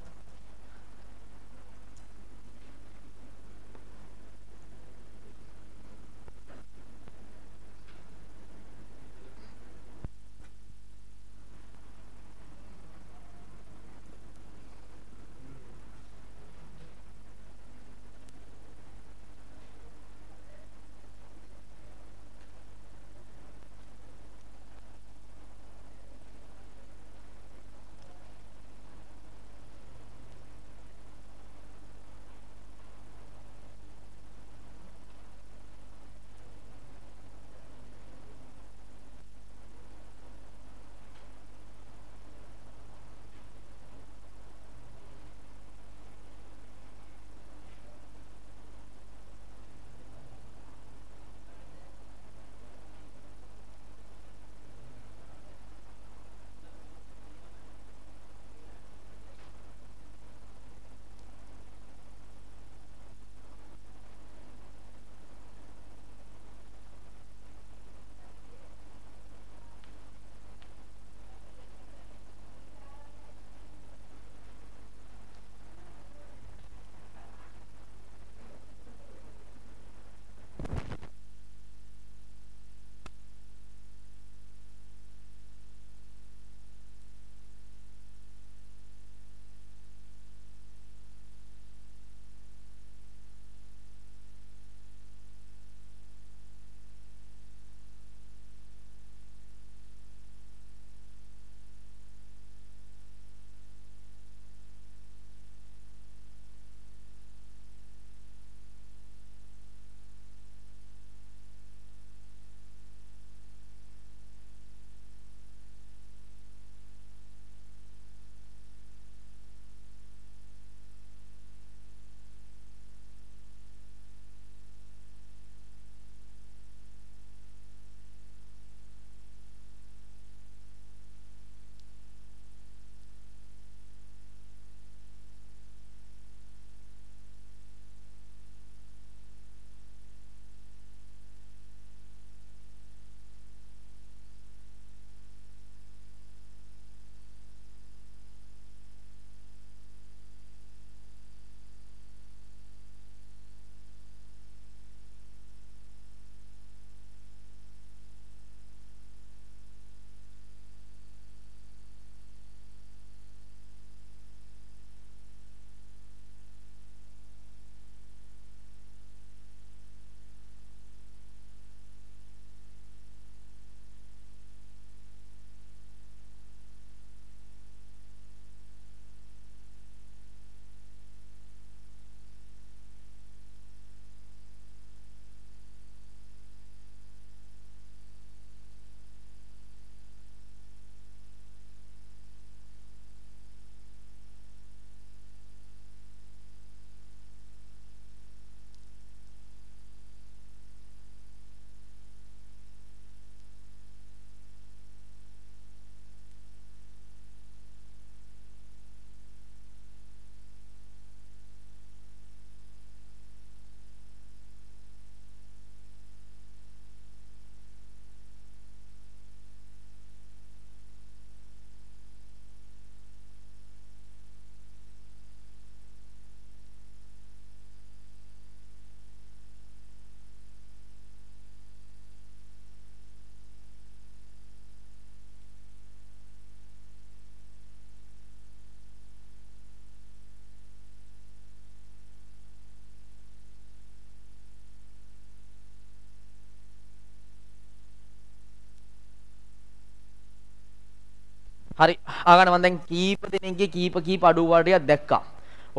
හරි ආගන්න මම දැන් කීප දෙනෙක්ගේ කීප කීප අඩුපාඩු ටිකක් දැක්කා.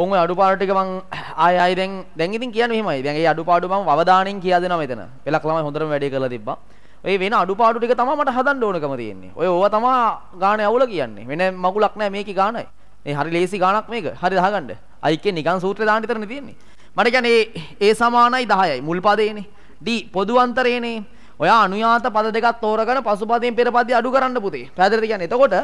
උන් ඔය අඩුපාඩු ටික මම <clears throat> ආය ආය දැන් දැන් ඉතින් කියන්නේ මෙහෙමයි. දැන් ඒ අඩුපාඩු මම අවධානයෙන් කියා දෙනවා මෙතන. වෙලක් ළමයි හොඳටම වැඩේ කරලා තිබ්බා. ඔය වෙන අඩුපාඩු ටික තමයි මට හදන්න ඕනකම තියෙන්නේ. ඔය ඕවා තමයි ගාන යවුල කියන්නේ. වෙන මගුලක් නැහැ මේකේ ගානයි. මේ හරි ලේසි ගානක් මේක. හරි දහගන්න. අයිකේ නිකන් සූත්‍රය දාන්න විතරනේ තියෙන්නේ. මට කියන්නේ ඒ සමානයි 10යි. මුල් පදේනේ. D පොදු අන්තරේනේ. ඔයා අනුයාත පද දෙකක් තෝරගෙන පසුපදයෙන් පෙරපදේ අඩු කරන්න පුතේ. පැහැදිලිද කියන්නේ? එතකොට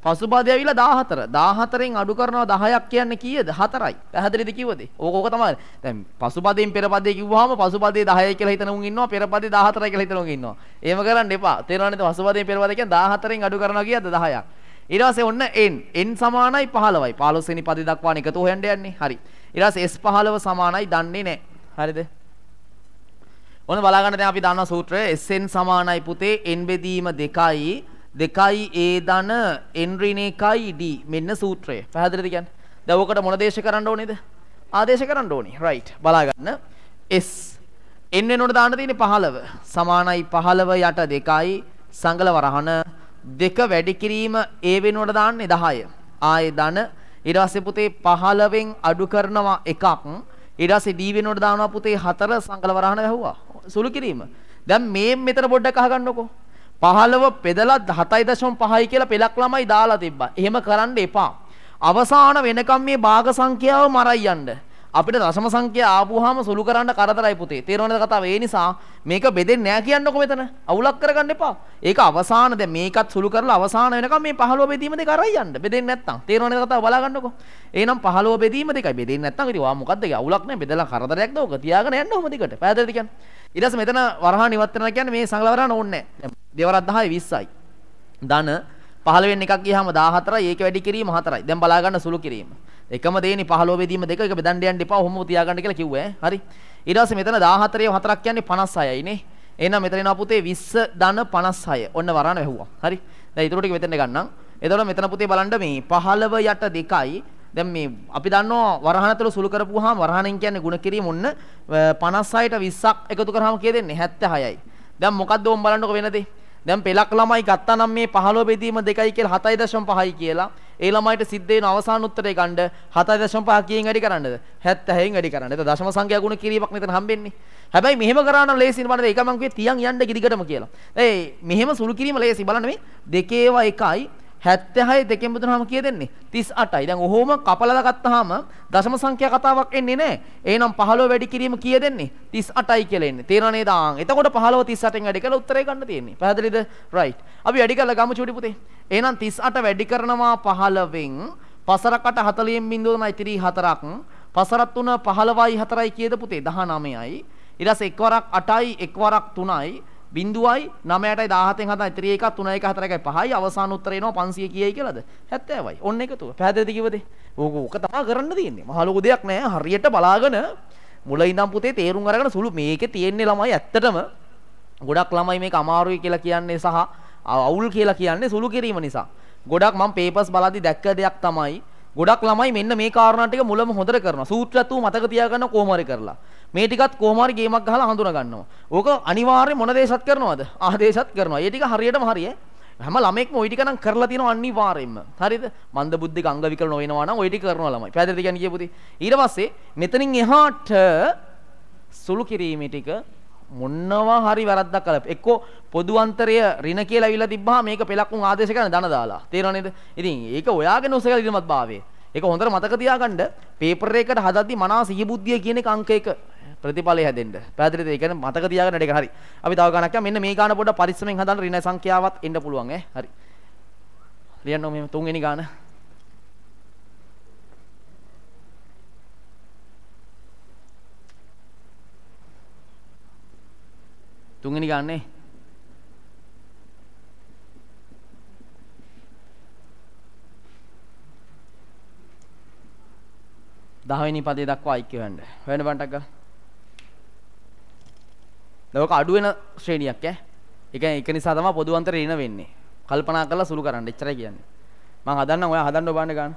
පසුබාද ඇවිල්ලා 14. 14න් අඩු කරනවා 10ක් කියන්නේ කීයද? 4යි. පැහැදිලිද කිව්වද? ඕක ඕක තමයි. දැන් පසුබදයෙන් පෙරපදේ කිව්වහම පසුබදේ 10යි කියලා හිතන උන් ඉන්නවා, පෙරපදේ 14යි කියලා හිතන උන් ඉන්නවා. එහෙම කරන්න එපා. තේරෙනවද? පසුබදයෙන් පෙරපදේ කියන්නේ 14න් අඩු කරනවා කියද්ද 10ක්. ඊට පස්සේ ඔන්න n. n සමානයි 15යි. 15 වෙනි පදේ දක්වාන එකතු හොයන්න යන්නේ. හරි. ඊට පස්සේ s15 සමානයි දන්නේ නැහැ. හරිද? ඔන්න බලාගන්න දැන් අපි දන්නා සූත්‍රය SN සමානයි පුතේ n බෙදීම 2යි දෙකයි ඒ ධන එන්රින එකයි D මෙන්න සූත්‍රය. පැහැදිලිද කියන්නේ? දැන් ඔකට මොන දේශ කරන්න ඕනේද? ආදේශ කරන්න ඕනේ. right. බලා ගන්න. S n වෙනකොට දාන්න තියෙන්නේ 15 සමානයි 15 යට දෙකයි සංගල වරහන දෙක වැඩි කිරීම ඒ වෙනුවට දාන්නේ 10. ආයේ ධන ඊට පස්සේ පුතේ 15න් අඩු කරනවා එකක් ඊට පස්සේ D වෙනුවට දානවා පුතේ 4 සංගල වරහන වැහුවා. සුළු කිරීම. දැන් මේ මෙතන පොඩ්ඩක් අහගන්නකෝ. 15 පෙදලා 7.5යි කියලා පෙලක් ළමයි දාලා තිබ්බා. එහෙම කරන්න එපා. අවසාන වෙනකම් මේ භාග සංඛ්‍යාව මරයි යන්න. අපිට දශම සංඛ්‍ය ආපුවාම සුළු කරන්න කරදරයි පුතේ. තේරෙනවද කතාව? ඒ නිසා මේක බෙදෙන්නේ නැහැ කියන්නකො මෙතන. අවුලක් කරගන්න එපා. ඒක අවසාන දැන් මේකත් සුළු කරලා අවසාන වෙනකම් මේ 15 බෙදීම දෙක අරයි යන්න. බෙදෙන්නේ නැත්තම්. තේරෙනවද කතාව? බලා ගන්නකො. එහෙනම් 15 බෙදීම දෙකයි. බෙදෙන්නේ නැත්තම් ඉතින් ඔයා මොකද්ද කිය? අවුලක් නැහැ. බෙදලා කරදරයක්ද ඕක? තියාගෙන යන්න ඔහොම දිගට. පැහැදිලිද කියන්නේ? ඊට පස්සේ මෙතන වරහන් ඉවත් වෙනවා කියන්නේ මේ සංගලවරහන් ඕනේ නැහැ. දෙවරක් 10යි 20යි. ධන 15 වෙනි එකක් ගියාම 14යි ඒක වැඩි කිරීම 4යි. දැන් බලා ගන්න සුළු කිරීම. එකම දෙයනේ 15 බෙදීම දෙක එක බෙදන්න යන්න එපා. ඔහොම තියාගන්න කියලා කිව්වා ඈ. හරි. ඊට පස්සේ මෙතන 14 4ක් කියන්නේ 56යි නේ. එහෙනම් මෙතන එනවා පුතේ 20 ධන 56. ඔන්න වරණ වැහුවා. හරි. දැන් ඊටු ටික මෙතන ගන්නම්. එතකොට මෙතන පුතේ බලන්න මේ 15 යට 2යි දැන් මේ අපි දන්නවා වරහන තුළ සුළු කරපුවාම වරහනෙන් කියන්නේ ಗುಣ කිරීම ඔන්න 56ට 20ක් එකතු කරාම කිය දෙන්නේ 76යි. දැන් මොකද්ද උන් බලන්නකො වෙන දේ? දැන් පෙලක් ළමයි ගත්තා නම් මේ 15 බෙදීම 2යි කියලා 7.5යි කියලා ඒ ළමයිට සිද්ධ වෙන අවසාන උත්තරේ ගන්න 7.5 කියෙන් වැඩි කරන්නද 76න් වැඩි කරන්නද ඒක දශම සංඛ්‍යා ගුණ කිරීමක් මෙතන හම්බෙන්නේ හැබැයි මෙහෙම කරා නම් ලේසි නේද ඒක මම කිව්වේ තියන් යන්න දිගටම කියලා ඒ මෙහෙම සුළු කිරීම ලේසි බලන්න මේ දෙකේව එකයි 76 දෙකෙන් බුදුනහම කිය දෙන්නේ 38යි. දැන් ඔහොම කපලලා ගත්තාම දශම සංඛ්‍යා කතාවක් එන්නේ නැහැ. එහෙනම් 15 වැඩි කිරීම කිය දෙන්නේ 38යි කියලා එන්නේ. තේරෙනව නේද? ආන්. එතකොට 15 38න් වැඩි කරලා උත්තරේ ගන්න තියෙන්නේ. පැහැදිලිද? right. අපි වැඩි කරලා ගමු චුටි පුතේ. එහෙනම් 38 වැඩි කරනවා 15න් පසරකට 40න් බිඳුව තමයි ඉතිරි 4ක්. පසරත් 3 15යි 4යි කියද පුතේ 19යි. ඊට පස්සේ එකවරක් 8යි එකවරක් 3යි බිඳුවයි 9ටයි 17න් හදන ඉතිරි එකක් 3 1 4 1 5යි අවසාන උත්තරය එනවා 500 කියයි කියලාද 70යි ඔන්න එකතුව පැහැදිලිද කිව්වදේ ඕක ඕක තමයි කරන්න තියෙන්නේ මහ ලොකු දෙයක් නෑ හරියට බලාගෙන මුල ඉඳන් පුතේ තේරුම් අරගෙන සුළු මේකේ තියෙන්නේ ළමයි ඇත්තටම ගොඩක් ළමයි මේක අමාරුයි කියලා කියන්නේ සහ අවුල් කියලා කියන්නේ සුළු කිරීම නිසා ගොඩක් මම පේපර්ස් බලද්දි දැක්ක දෙයක් තමයි ගොඩක් ළමයි මෙන්න මේ කාරණා ටික මුලම හොඳට කරනවා. සූත්‍රයත් උ මතක තියාගන්න කොහොමාරි කරලා. මේ ටිකත් කොහොමාරි ගේමක් ගහලා හඳුනා ගන්නවා. ඕක අනිවාර්යෙන් මොන දේශත් කරනවද? ආදේශත් කරනවා. මේ ටික හරියටම හරියයි. හැම ළමෙක්ම ওই ටික නම් කරලා තියෙනවා අනිවාර්යෙන්ම. හරිද? මන්දබුද්ධික අංග විකල නොවෙනවා නම් ওই ටික කරනවා ළමයි. පැහැදිලිද කියන්නේ කියපොතේ. ඊට පස්සේ මෙතනින් එහාට සුළු කිරීමේ ටික මොනවා හරි වැරද්දක් කළා. එක්කෝ පොදු අන්තරය රින කියලා අවිලා තිබ්බහම මේක පෙලක් උන් ආදේශ කරන දන දාලා. තේරෙනව නේද? ඉතින් ඒක ඔයාගෙන ඔසකල ඉරමත් භාවයේ. ඒක හොඳට මතක තියාගන්න. පේපර් එකකට හදද්දි මනස සිහි බුද්ධිය කියන එක අංක එක ප්‍රතිඵලය හැදෙන්න. පැහැදිලිද? ඒ කියන්නේ මතක තියාගන්න ඒක හරි. අපි තව ගණක් යා මෙන්න මේ ගාන පොඩ්ඩක් පරිස්සමෙන් හදන්න රින සංඛ්‍යාවත් එන්න පුළුවන් ඈ. හරි. ලියන්න ඕනේ මෙහෙම තුන්වෙනි ගාන. තුන්වෙනි ගන්නේ දහවෙනි පදේ දක්වා ඓක්‍ය වෙන්න. හොයන්න බණ්ඩක් ගා. ලෝක අඩු වෙන ශ්‍රේණියක් ඈ. ඒ කියන්නේ ඒක නිසා තමයි පොදු අන්තරේ ඉන වෙන්නේ. කල්පනා කරලා සුළු කරන්න. එච්චරයි කියන්නේ. මම හදන්නම් ඔයා හදන්න ඔබන්න ගන්න.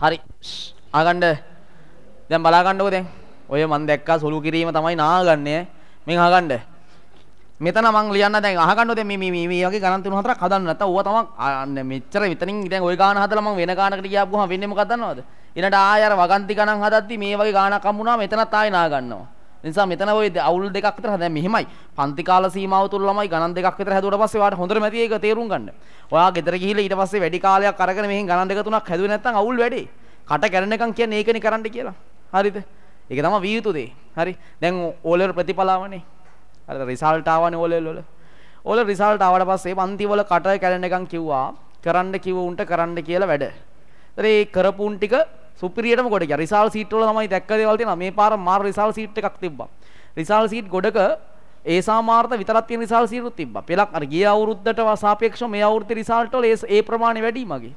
හරි ආගන්න දැන් බලා ගන්නකෝ දැන් ඔය මම දැක්කා සුළු කිරීම තමයි නාගන්නේ මෙන් අහගන්න මෙතන මං ලියන්න දැන් අහගන්නෝ දැන් මේ මේ මේ වගේ ගණන් තුන හතරක් හදන්න නැත්තම් ඌව තමයි මෙච්චර මෙතනින් දැන් ඔය ගාන හදලා මං වෙන ගානකට ගියාම වෙන්නේ මොකක්ද දන්නවද ඊළඟට ආයෙ අර වගන්ති ගණන් හදද්දි මේ වගේ ගානක් හම්බුනා මෙතනත් ආයෙ නා ගන්නවා නිසා මෙතන ඔය අවුල් දෙකක් විතර දැන් මෙහෙමයි. පන්ති කාල සීමාව තුල ළමයි ගණන් දෙකක් විතර හැදුවට පස්සේ ඔයාට හොඳටම ඇති ඒක තේරුම් ගන්න. ඔයා ගෙදර ගිහිල්ලා ඊට පස්සේ වැඩි කාලයක් අරගෙන මෙහෙන් ගණන් දෙක තුනක් හැදුවේ නැත්නම් අවුල් වැඩේ. කට කැරණ එකක් කියන්නේ ඒකනේ කරන්න කියලා. හරිද? ඒක තමයි විය යුතු දේ. හරි. දැන් ඕලෙවල් ප්‍රතිඵල ආවනේ. අර රිසල්ට් ආවනේ ඕලෙවල් වල. ඕලෙවල් රිසල්ට් ආවට පස්සේ පන්ති වල කට කැරණ එකක් කිව්වා. කරන්න කිව්ව උන්ට කරන්න කියලා වැඩ. ඒතරේ කරපු උන් ටික සුපිරියටම ගොඩක රිසාල් සීට් වල තමයි දැක්ක දේවල් තියෙනවා මේ පාර මාර රිසාල් සීට් එකක් තිබ්බා රිසාල් සීට් ගොඩක ඒ සාමාර්ථ විතරක් තියෙන රිසාල් සීටුත් තිබ්බා පෙලක් අර ගිය අවුරුද්දට සාපේක්ෂව මේ අවුරුද්දේ රිසාල්ට වල ඒ ප්‍රමාණය වැඩි මගේ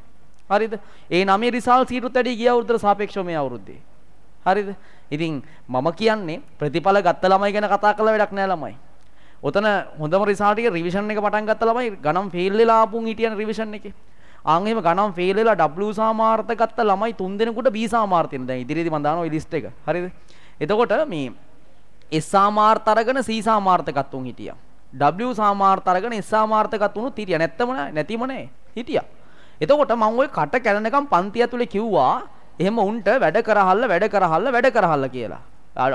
හරිද ඒ නමේ රිසාල් සීටුත් වැඩි ගිය අවුරුද්දට සාපේක්ෂව මේ අවුරුද්දේ හරිද ඉතින් මම කියන්නේ ප්‍රතිඵල ගත්ත ළමයි ගැන කතා කරලා වැඩක් නෑ ළමයි ඔතන හොඳම රිසාල්ට් එකේ රිවිෂන් එක පටන් ගත්ත ළමයි ගණන් ෆේල් වෙලා ආපුන් හිටියන රිවිෂන් එකේ ආන් එහෙම ගණන් ෆේල් වෙලා W සාමාර්ථ ගත්ත ළමයි 3 දෙනෙකුට B සාමාර්ථින දැන් ඉදිරියේදී මම දානවා ඔය ලිස්ට් එක හරිද එතකොට මේ S සාමාර්ථ අරගෙන C සාමාර්ථකත් උන් හිටියා W සාමාර්ථ අරගෙන S සාමාර්ථකත් උනුත් හිටියා නැත්තම නෑ නැතිම නෑ හිටියා එතකොට මම ওই කට කැලනකම් පන්ති ඇතුලේ කිව්වා එහෙම උන්ට වැඩ කරහල්ල වැඩ කරහල්ල වැඩ කරහල්ල කියලා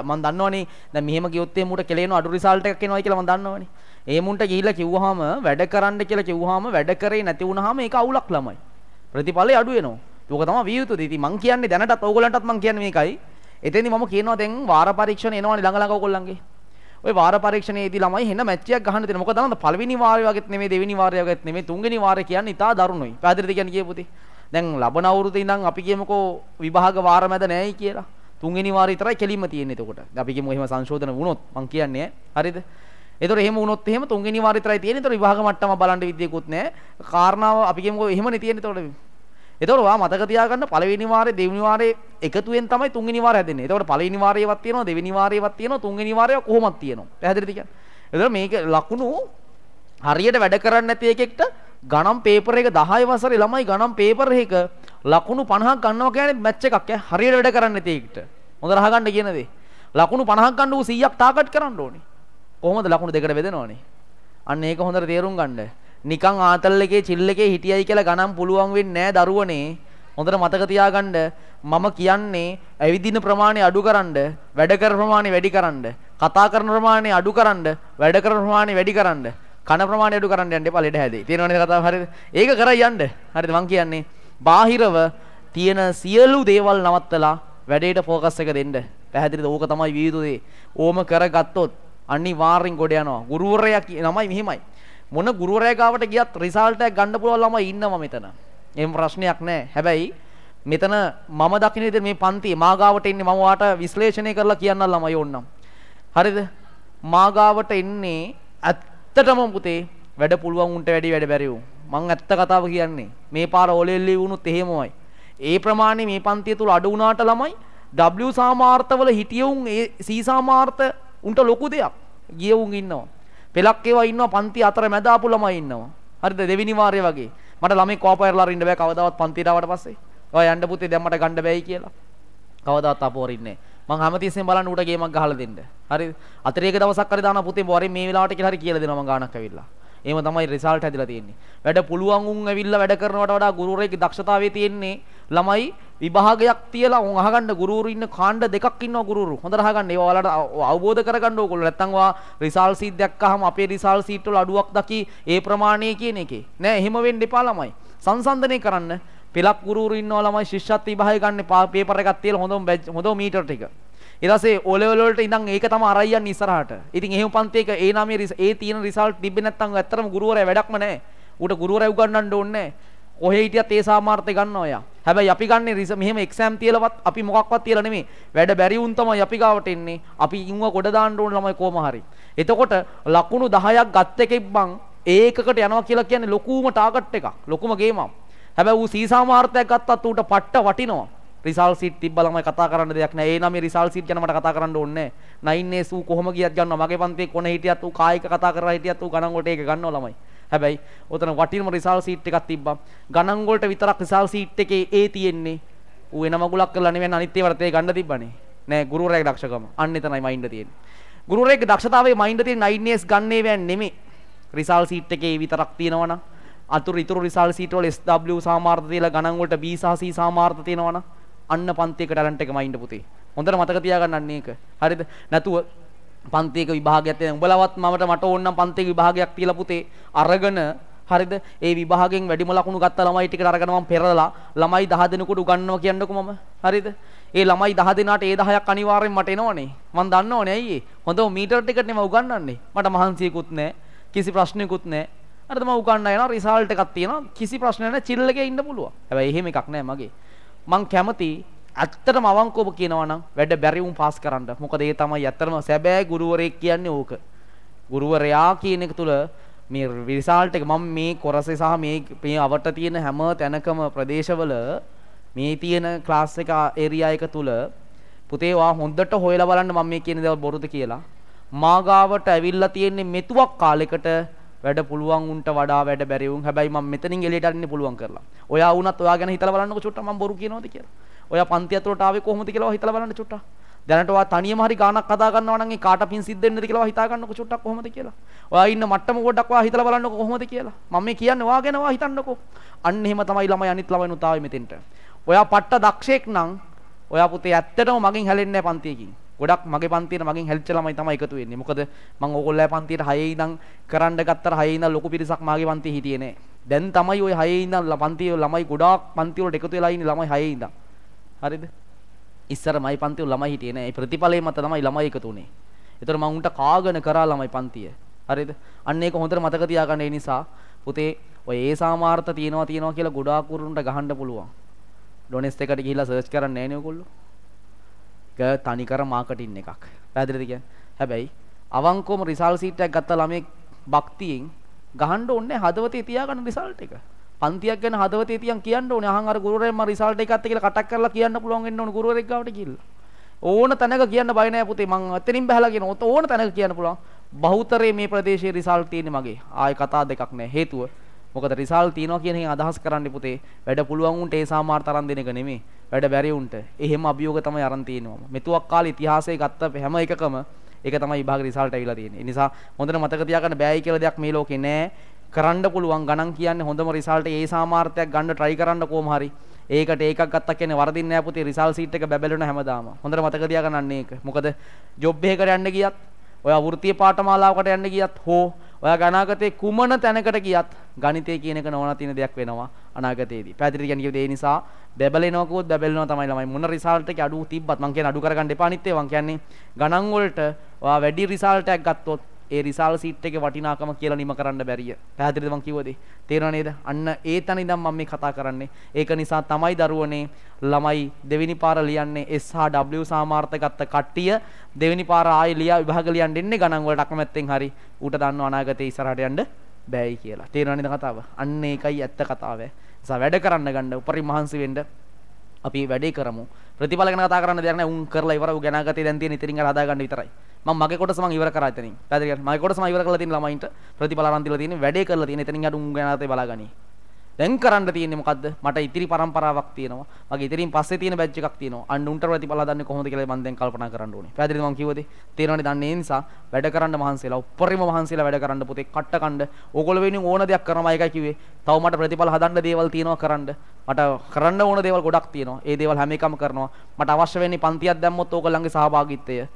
මම දන්නවනේ දැන් මෙහෙම කිව්වොත් එහේ මූට කෙලේන අඩු රිසල්ට් එකක් එනවා කියලා මම දන්නවනේ ඒ මුන්ට ගිහිල්ලා කිව්වහම වැඩ කරන්න කියලා කිව්වහම වැඩ කරේ නැති වුනහම ඒක අවුලක් ළමයි. ප්‍රතිඵලය අඩු වෙනවා. ඒක තමයි විය යුතු දේ. ඉතින් මං කියන්නේ දැනටත් ඕගොල්ලන්ටත් මං කියන්නේ මේකයි. එතෙන්දි මම කියනවා දැන් වාර පරීක්ෂණ එනවනේ ළඟ ළඟ ඕගොල්ලන්ගේ. ඔය වාර පරීක්ෂණයේදී ළමයි හෙන මැච්චයක් ගහන්න තියෙන. මොකද තමයි පළවෙනි වාරය වගේත් නෙමෙයි දෙවෙනි වාරය වගේත් නෙමෙයි තුන්වෙනි වාරය කියන්නේ ඉතා දරුණුයි. පැහැදිලිද කියන්නේ කියපොතේ. දැන් ලබන අවුරුද්දේ ඉඳන් අපි කියමුකෝ විභාග වාර මැද නැහැයි කියලා. තුන්වෙනි වාරය විතරයි කෙලින්ම තියෙන්නේ එතකොට. අපි කියමු එහෙම සංශෝධන වුණොත් මං කියන්නේ හරිද? ඒතොර එහෙම වුණොත් එහෙම තුන්වෙනි වාර විතරයි තියෙන්නේ. ඒතොර විභාග මට්ටම බලන්න විදියකුත් නැහැ. කාරණාව අපි කියමුකෝ එහෙමනේ තියෙන්නේ. ඒතොර ඒතොර වා මතක තියාගන්න පළවෙනි වාරේ දෙවෙනි වාරේ එකතුවෙන් තමයි තුන්වෙනි වාරය හැදෙන්නේ. ඒතොර පළවෙනි වාරේවත් තියෙනවා දෙවෙනි වාරේවත් තියෙනවා තුන්වෙනි වාරේ කොහොමද තියෙනවා. පැහැදිලිද කියන්නේ? ඒතොර මේක ලකුණු හරියට වැඩ කරන්නේ නැති එකෙක්ට ගණන් පේපර් එක 10 වසරේ ළමයි ගණන් පේපර් එක ලකුණු 50ක් ගන්නවා කියන්නේ මැච් එකක් ඈ හරියට වැඩ කරන්නේ නැති එකට. හොඳ රහගන්න කියන දේ. ලකුණු 50ක් ගන්න ඌ 100ක් ටාගට් කරන්න ඕනේ. කොහොමද ලකුණු දෙකට බෙදෙනවනේ. අන්න ඒක හොඳට තේරුම් ගන්න. නිකන් ආතල් එකේ chill එකේ හිටියයි කියලා ගණන් පුළුවන් වෙන්නේ නැහැ දරුවනේ. හොඳට මතක තියාගන්න මම කියන්නේ ඇවිදින ප්‍රමාණය අඩු කරන්න, වැඩ කරන ප්‍රමාණය වැඩි කරන්න, කතා කරන ප්‍රමාණය අඩු කරන්න, වැඩ කරන ප්‍රමාණය වැඩි කරන්න, කන ප්‍රමාණය අඩු කරන්න යන්න එපා ලෙඩ හැදේ. තේරෙනවද කතාව හරියද? ඒක කරයි යන්න. හරිද මං කියන්නේ? බාහිරව තියෙන සියලු දේවල් නවත්තලා වැඩේට ફોකස් එක දෙන්න. පැහැදිලිද? ඕක තමයි විවිධ දේ. ඕම කරගත්තොත් අනිවාර්යෙන් ගොඩ යනවා. ගුරුවරයා ළමයි මෙහිමයි. මොන ගුරුවරයා ගාවට ගියත් රිසල්ට් එකක් ගන්න පුළුවන් ළමයි ඉන්නවා මෙතන. එහෙම ප්‍රශ්නයක් නැහැ. හැබැයි මෙතන මම දකින විදිහට මේ පන්ති මාගාවට එන්නේ මම වාට විශ්ලේෂණය කරලා කියන්න ළමයි ඕන්නම්. හරිද? මාගාවට එන්නේ ඇත්තටම පුතේ වැඩ පුළුවන් උන්ට වැඩි වැඩ බැරි වුන්. මං ඇත්ත කතාව කියන්නේ. මේ පාර ඔලෙල්ලි වුණුත් එහෙමමයි. ඒ ප්‍රමාණය මේ පන්තිය තුල අඩු වුණාට ළමයි W සාමාර්ථවල හිටියුන් ඒ C සාමාර්ථ උන්ට ලොකු දෙයක්. ගිය උන් ඉන්නවා. පෙලක් ඒවා ඉන්නවා පන්ති අතර මැද ආපු ළමයි ඉන්නවා. හරිද දෙවෙනි වාරය වගේ. මට ළමයි කෝපයරලා ඉන්න බෑ කවදාවත් පන්තියට ආවට පස්සේ. ඔය යන්න පුතේ දැන් මට ගන්න බෑයි කියලා. කවදාවත් අපෝරින්නේ මං හැමතිස්සෙම බලන්න ඌට ගේමක් ගහලා දෙන්න. හරිද? අතරේක දවසක් හරි දාන පුතේ වරේ මේ වෙලාවට කියලා හරි කියලා දෙනවා මං ගානක් ඇවිල්ලා. එහෙම තමයි රිසල්ට් හැදිලා තියෙන්නේ. වැඩ පුළුවන් උන් ඇවිල්ලා වැඩ කරනවට වඩා ගුරුවරයෙක් දක්ෂතාවයේ තියෙන්නේ ළමයි විභාගයක් තියලා උන් අහගන්න ගුරුවරු ඉන්න කාණ්ඩ දෙකක් ඉන්නවා ගුරුවරු. හොඳට අහගන්න. ඒවා ඔයාලට අවබෝධ කරගන්න ඕගොල්ලෝ. නැත්තම් ඔයා රිසල් සීට් දැක්කහම අපේ රිසල් සීට් වල අඩුවක් දකි ඒ ප්‍රමාණය කියන එකේ. නෑ එහෙම වෙන්න එපා ළමයි. සංසන්දනය කරන්න. පෙලක් ගුරුවරු ඉන්නවා ළමයි ශිෂ්‍යත්ව විභාගය ගන්න පේපර් එකක් තියලා හොඳම හොඳම මීටර් ටික. එදසේ ඔලවලට ඉඳන් ඒක තම අරයන් ඉස්සරහට ඉතින් එහෙම පන්තියක ඒ නාමයේ ඒ තියෙන රිසල්ට් තිබ්බේ නැත්නම් ඇත්තටම ගුරුවරයා වැඩක්ම නැහැ ඌට ගුරුවරයා උගන්වන්න ඕනේ නැහැ කොහේ හිටියත් ඒ සාමාර්ථය ගන්නවා එයා. හැබැයි අපි ගන්නේ රිස මෙහෙම එක්සෑම් තියලවත් අපි මොකක්වත් තියලා නෙමෙයි. වැඩ බැරි වුන් තමයි අපි ගාවට එන්නේ. අපි ඉන්ව ගොඩ දාන්න ඕන ළමයි කොහොම හරි. එතකොට ලකුණු 10ක් ගත් එකෙක් බං ඒකකට යනවා කියලා කියන්නේ ලොකුම ටාගට් එකක්. ලොකුම ගේමක්. හැබැයි ඌ සීසාමාර්ථයක් ගත්තත් ඌට පට්ට වටිනවා. රිසල් සීට් තිබ්බ ළමයි කතා කරන්න දෙයක් නෑ. ඒ නම් මේ රිසල් සීට් ගැන මට කතා කරන්න ඕනේ නෑ. 9 ස් ඌ කොහොම ගියත් ගන්නවා. මගේ පන්තියේ කොන හිටියත් ඌ කායික කතා කරලා හිටියත් ඌ ගණන් කොට ඒක ගන්නවා ළමයි. හැබැයි ඔතන වටිනම රිසාල් සීට් එකක් තිබ්බා. ගණන් වලට විතරක් රිසාල් සීට් එකේ ඒ තියෙන්නේ. ඌ වෙන මගුලක් කරලා නෙවෙයි අනිත් ඒවට තේ ගන්න තිබ්බනේ. නෑ ගුරුවරයාගේ දක්ෂකම. අන්න එතනයි මයින්ඩ තියෙන්නේ. ගුරුවරයාගේ දක්ෂතාවයේ මයින්ඩ තියෙන 9S ගන්නේ වෑන් නෙමෙයි. රිසාල් සීට් එකේ විතරක් තියෙනවනම් අතුරු ඉතුරු රිසාල් සීට් වල SW සාමාර්ථ තියලා ගණන් වලට B සහ C සාමාර්ථ තියෙනවනම් අන්න පන්තියක ටැලන්ට් එක මයින්ඩ පුතේ. හොඳට මතක තියාගන්න අන්න ඒක. හරිද? නැතුව පන්තියක විභාගයක් තියෙන උඹලවත් මමට මට ඕන නම් පන්තියක විභාගයක් තියලා පුතේ අරගෙන හරිද ඒ විභාගෙන් වැඩිම ලකුණු ගත්ත ළමයි ටිකට අරගෙන මම පෙරලා ළමයි 10 දෙනෙකුට උගන්වනවා කියන්නකෝ මම හරිද ඒ ළමයි 10 දෙනාට ඒ 10ක් අනිවාර්යෙන් මට එනවනේ මම දන්නවනේ අයියේ හොඳම මීටර් ටිකට් නේ මම උගන්වන්නේ මට මහන්සියකුත් නැහැ කිසි ප්‍රශ්නයකුත් නැහැ අර තමයි උගන්වන්න යනවා රිසල්ට් එකක් තියෙනවා කිසි ප්‍රශ්නයක් නැහැ චිල් එකේ ඉන්න පුළුවන් හැබැයි එහෙම එකක් නැහැ මගේ මං කැමති ඇත්තටම අවංකෝප කියනවා නම් වැඩ බැරි වුන් පාස් කරන්න. මොකද ඒ තමයි ඇත්තටම සැබෑ ගුරුවරයෙක් කියන්නේ ඕක. ගුරුවරයා කියන එක තුල මේ රිසල්ට් එක මම මේ කොරසේ සහ මේ මේ අවට තියෙන හැම තැනකම ප්‍රදේශවල මේ තියෙන ක්ලාස් එක ඒරියා එක තුල පුතේ වා හොඳට හොයලා බලන්න මම මේ කියන දේවල් බොරුද කියලා. මාගාවට ඇවිල්ලා තියෙන්නේ මෙතුවක් කාලයකට වැඩ පුළුවන් උන්ට වඩා වැඩ බැරි උන් හැබැයි මම මෙතනින් එළියට අරින්න පුළුවන් කරලා. ඔයා වුණත් ඔයා ගැන හිතලා බලන්නකො චුට්ටක් මම බොරු කියනවද කියලා. ඔයා පන්ති ඇතුළට ආවේ කොහොමද කියලා හිතලා බලන්න චුට්ටක්. දැනට ඔයා තනියම හරි ගානක් හදා ගන්නවා නම් ඒ කාට පින් සිද්ධ වෙන්නද කියලා ඔයා හිතා ගන්නකො චුට්ටක් කොහොමද කියලා. ඔයා ඉන්න මට්ටම පොඩ්ඩක් ඔයා හිතලා බලන්නකො කොහොමද කියලා. මම මේ කියන්නේ ඔයා ගැන ඔයා හිතන්නකො. අන්න එහෙම තමයි ළමයි අනිත් ළමයිනුත් ආවේ මෙතෙන්ට. ඔයා පට්ට දක්ෂයෙක් නම් ඔයා පුතේ ඇත්තටම මගෙන් හැලෙන්නේ නැහැ පන්තියකින්. ගොඩක් මගේ පන්තියට මගෙන් හැදිච්ච ළමයි තමයි එකතු වෙන්නේ. මොකද මම ඕගොල්ලෝ පන්තියට 6 ඉඳන් කරන්න ගත්තට 6 ඉඳන් ලොකු පිරිසක් මාගේ පන්තියේ හිටියේ නෑ. දැන් තමයි ওই 6 ඉඳන් පන්තියේ ළමයි ගොඩාක් පන්ති වලට එකතු වෙලා ඉන්නේ ළමයි 6 ඉඳන්. හරිද? ඉස්සර මයි පන්තියේ ළමයි හිටියේ නෑ. ඒ ප්‍රතිඵලයේ මත තමයි ළමයි එකතු වුනේ. ඒතර මම උන්ට කාගෙන කරා ළමයි පන්තිය. හරිද? අන්න ඒක හොඳට මතක තියාගන්න ඒ නිසා පුතේ ඔය ඒ සාමාර්ථ තියනවා තියනවා කියලා ගොඩාක් උරුන්ට ගහන්න පුළුවන්. ඩොනෙස් එකට ගිහිල්ලා සර්ච් කරන්නේ නැහැ නේ ඔයගොල්ලෝ. තනිකර මාකටින් එකක්. පැහැදිලිද කියන්නේ? හැබැයි අවංකවම රිසල්ට් සීට් එකක් ගත්ත ළමෙක් භක්තියෙන් ගහන්න ඕනේ හදවතේ තියාගන්න රිසල්ට් එක. පන්තියක් ගැන හදවතේ තියන් කියන්න ඕනේ. අහන් අර ගුරුවරයා මම රිසල්ට් එකත් කියලා කටක් කරලා කියන්න පුළුවන් වෙන්න ඕනේ ගුරුවරයෙක් ගාවට ගිහිල්ලා. ඕන තැනක කියන්න බය නැහැ පුතේ. මං අතනින් බහලා කියන ඕන තැනක කියන්න පුළුවන්. බහුතරයේ මේ ප්‍රදේශයේ රිසල්ට් තියෙන්නේ මගේ. ආයේ කතා දෙකක් නැහැ. හේතුව මොකද රිසල් තියනවා කියන එකෙන් අදහස් කරන්න පුතේ වැඩ පුළුවන් උන්ට ඒ සාමාර්ථ තරම් දෙන එක නෙමෙයි වැඩ බැරි උන්ට එහෙම අභියෝග තමයි අරන් තියෙනවම මෙතුවක් කාලේ ඉතිහාසයේ ගත්ත හැම එකකම ඒක තමයි විභාග රිසල්ට් ඇවිල්ලා තියෙන්නේ. ඒ නිසා හොඳට මතක තියාගන්න බෑයි කියලා දෙයක් මේ ලෝකේ නෑ. කරන්න පුළුවන් ගණන් කියන්නේ හොඳම රිසල්ට් ඒ සාමාර්ථයක් ගන්න try කරන්න කොහොම හරි. ඒකට ඒකක් ගත්තා කියන්නේ වරදින්නේ නෑ පුතේ රිසල්ට් සීට් එක බබලන හැමදාම. හොඳට මතක තියාගන්න අන්න ඒක. මොකද ජොබ් එකකට යන්න ගියත්, ඔය වෘත්තීය පාඨමාලාවකට යන්න ගියත් හෝ ඔයා අනාගතේ කුමන තැනකට ගියත් ගණිතය කියන එක නොවන තියෙන දෙයක් වෙනවා අනාගතයේදී. පැහැදිලි කියන්නේ කිව්වේ ඒ නිසා බැබලෙනවා කිව්වොත් බැබලෙනවා තමයි ළමයි. මොන රිසල්ට් එකේ අඩුව තිබ්බත් මං කියන්නේ අඩු කරගන්න එපා අනිත් ඒවා කියන්නේ ගණන් වලට ඔයා වැඩි රිසල්ට් එකක් ගත්තොත් ඒ රිසාල් සීට් එකේ වටිනාකම කියලා නිම කරන්න බැරිය. පැහැදිලිද මං කිව්වද? තේරෙනව නේද? අන්න ඒ තැන ඉඳන් මම මේ කතා කරන්නේ. ඒක නිසා තමයි දරුවනේ ළමයි දෙවෙනි පාර ලියන්නේ S හා W සාමාර්ථකත්ත කට්ටිය දෙවෙනි පාර ආයෙ ලියා විභාග ලියන්න එන්නේ ගණන් වලට අකමැත්තෙන් හරි. ඌට දන්නව අනාගතේ ඉස්සරහට යන්න බෑයි කියලා. තේරෙනව නේද කතාව? අන්න ඒකයි ඇත්ත කතාව. නිසා වැඩ කරන්න ගන්න උපරිම මහන්සි වෙන්න අපි වැඩේ කරමු. ප්‍රතිඵල ගැන කතා කරන්න දෙයක් නැහැ. උන් කරලා ඉවර උ ගණාගතේ දැන් තියෙන ඉතින් අර හදාගන්න විතරයි. මම මගේ කොටස මම ඉවර කරා එතනින්. පැහැදිලිද? මගේ කොටස මම ඉවර කරලා තියෙන ළමයින්ට ප්‍රතිඵල අරන් දීලා තියෙන වැඩේ කරලා තියෙන. එතනින් අර උන් ගණාගතේ බලාගනි. දැන් කරන්න තියෙන්නේ මොකද්ද? මට ඉතිරි પરම්පරාවක් තියෙනවා. මගේ ඉතිරින් පස්සේ තියෙන බැච් එකක් තියෙනවා. අන්න උන්ට ප්‍රතිඵල හදන්නේ කොහොමද කියලා මම දැන් කල්පනා කරන්න ඕනේ. පැහැදිලිද මම කිව්වද? තේරෙනවනේ දන්නේ ඒ නිසා වැඩ කරන්න මහන්සියලා උප්පරිම මහන්සියලා වැඩ කරන්න පුතේ කට්ට කණ්ඩ. ඕගොල්ලෝ වෙනුවෙන් ඕන දෙයක් කරනවා ඒකයි කිව්වේ. තව මට ප්‍රතිඵල හදන්න දේවල් තියෙනවා කරන්න. මට කරන්න ඕන දේවල් ගොඩක් තියෙනවා. ඒ දේවල් හැම එකම කරනවා. මට අවශ්‍ය වෙන්නේ පන්තියක් දැම්මොත් ඕගොල්ලන්ගේ සහභාගීත්වය.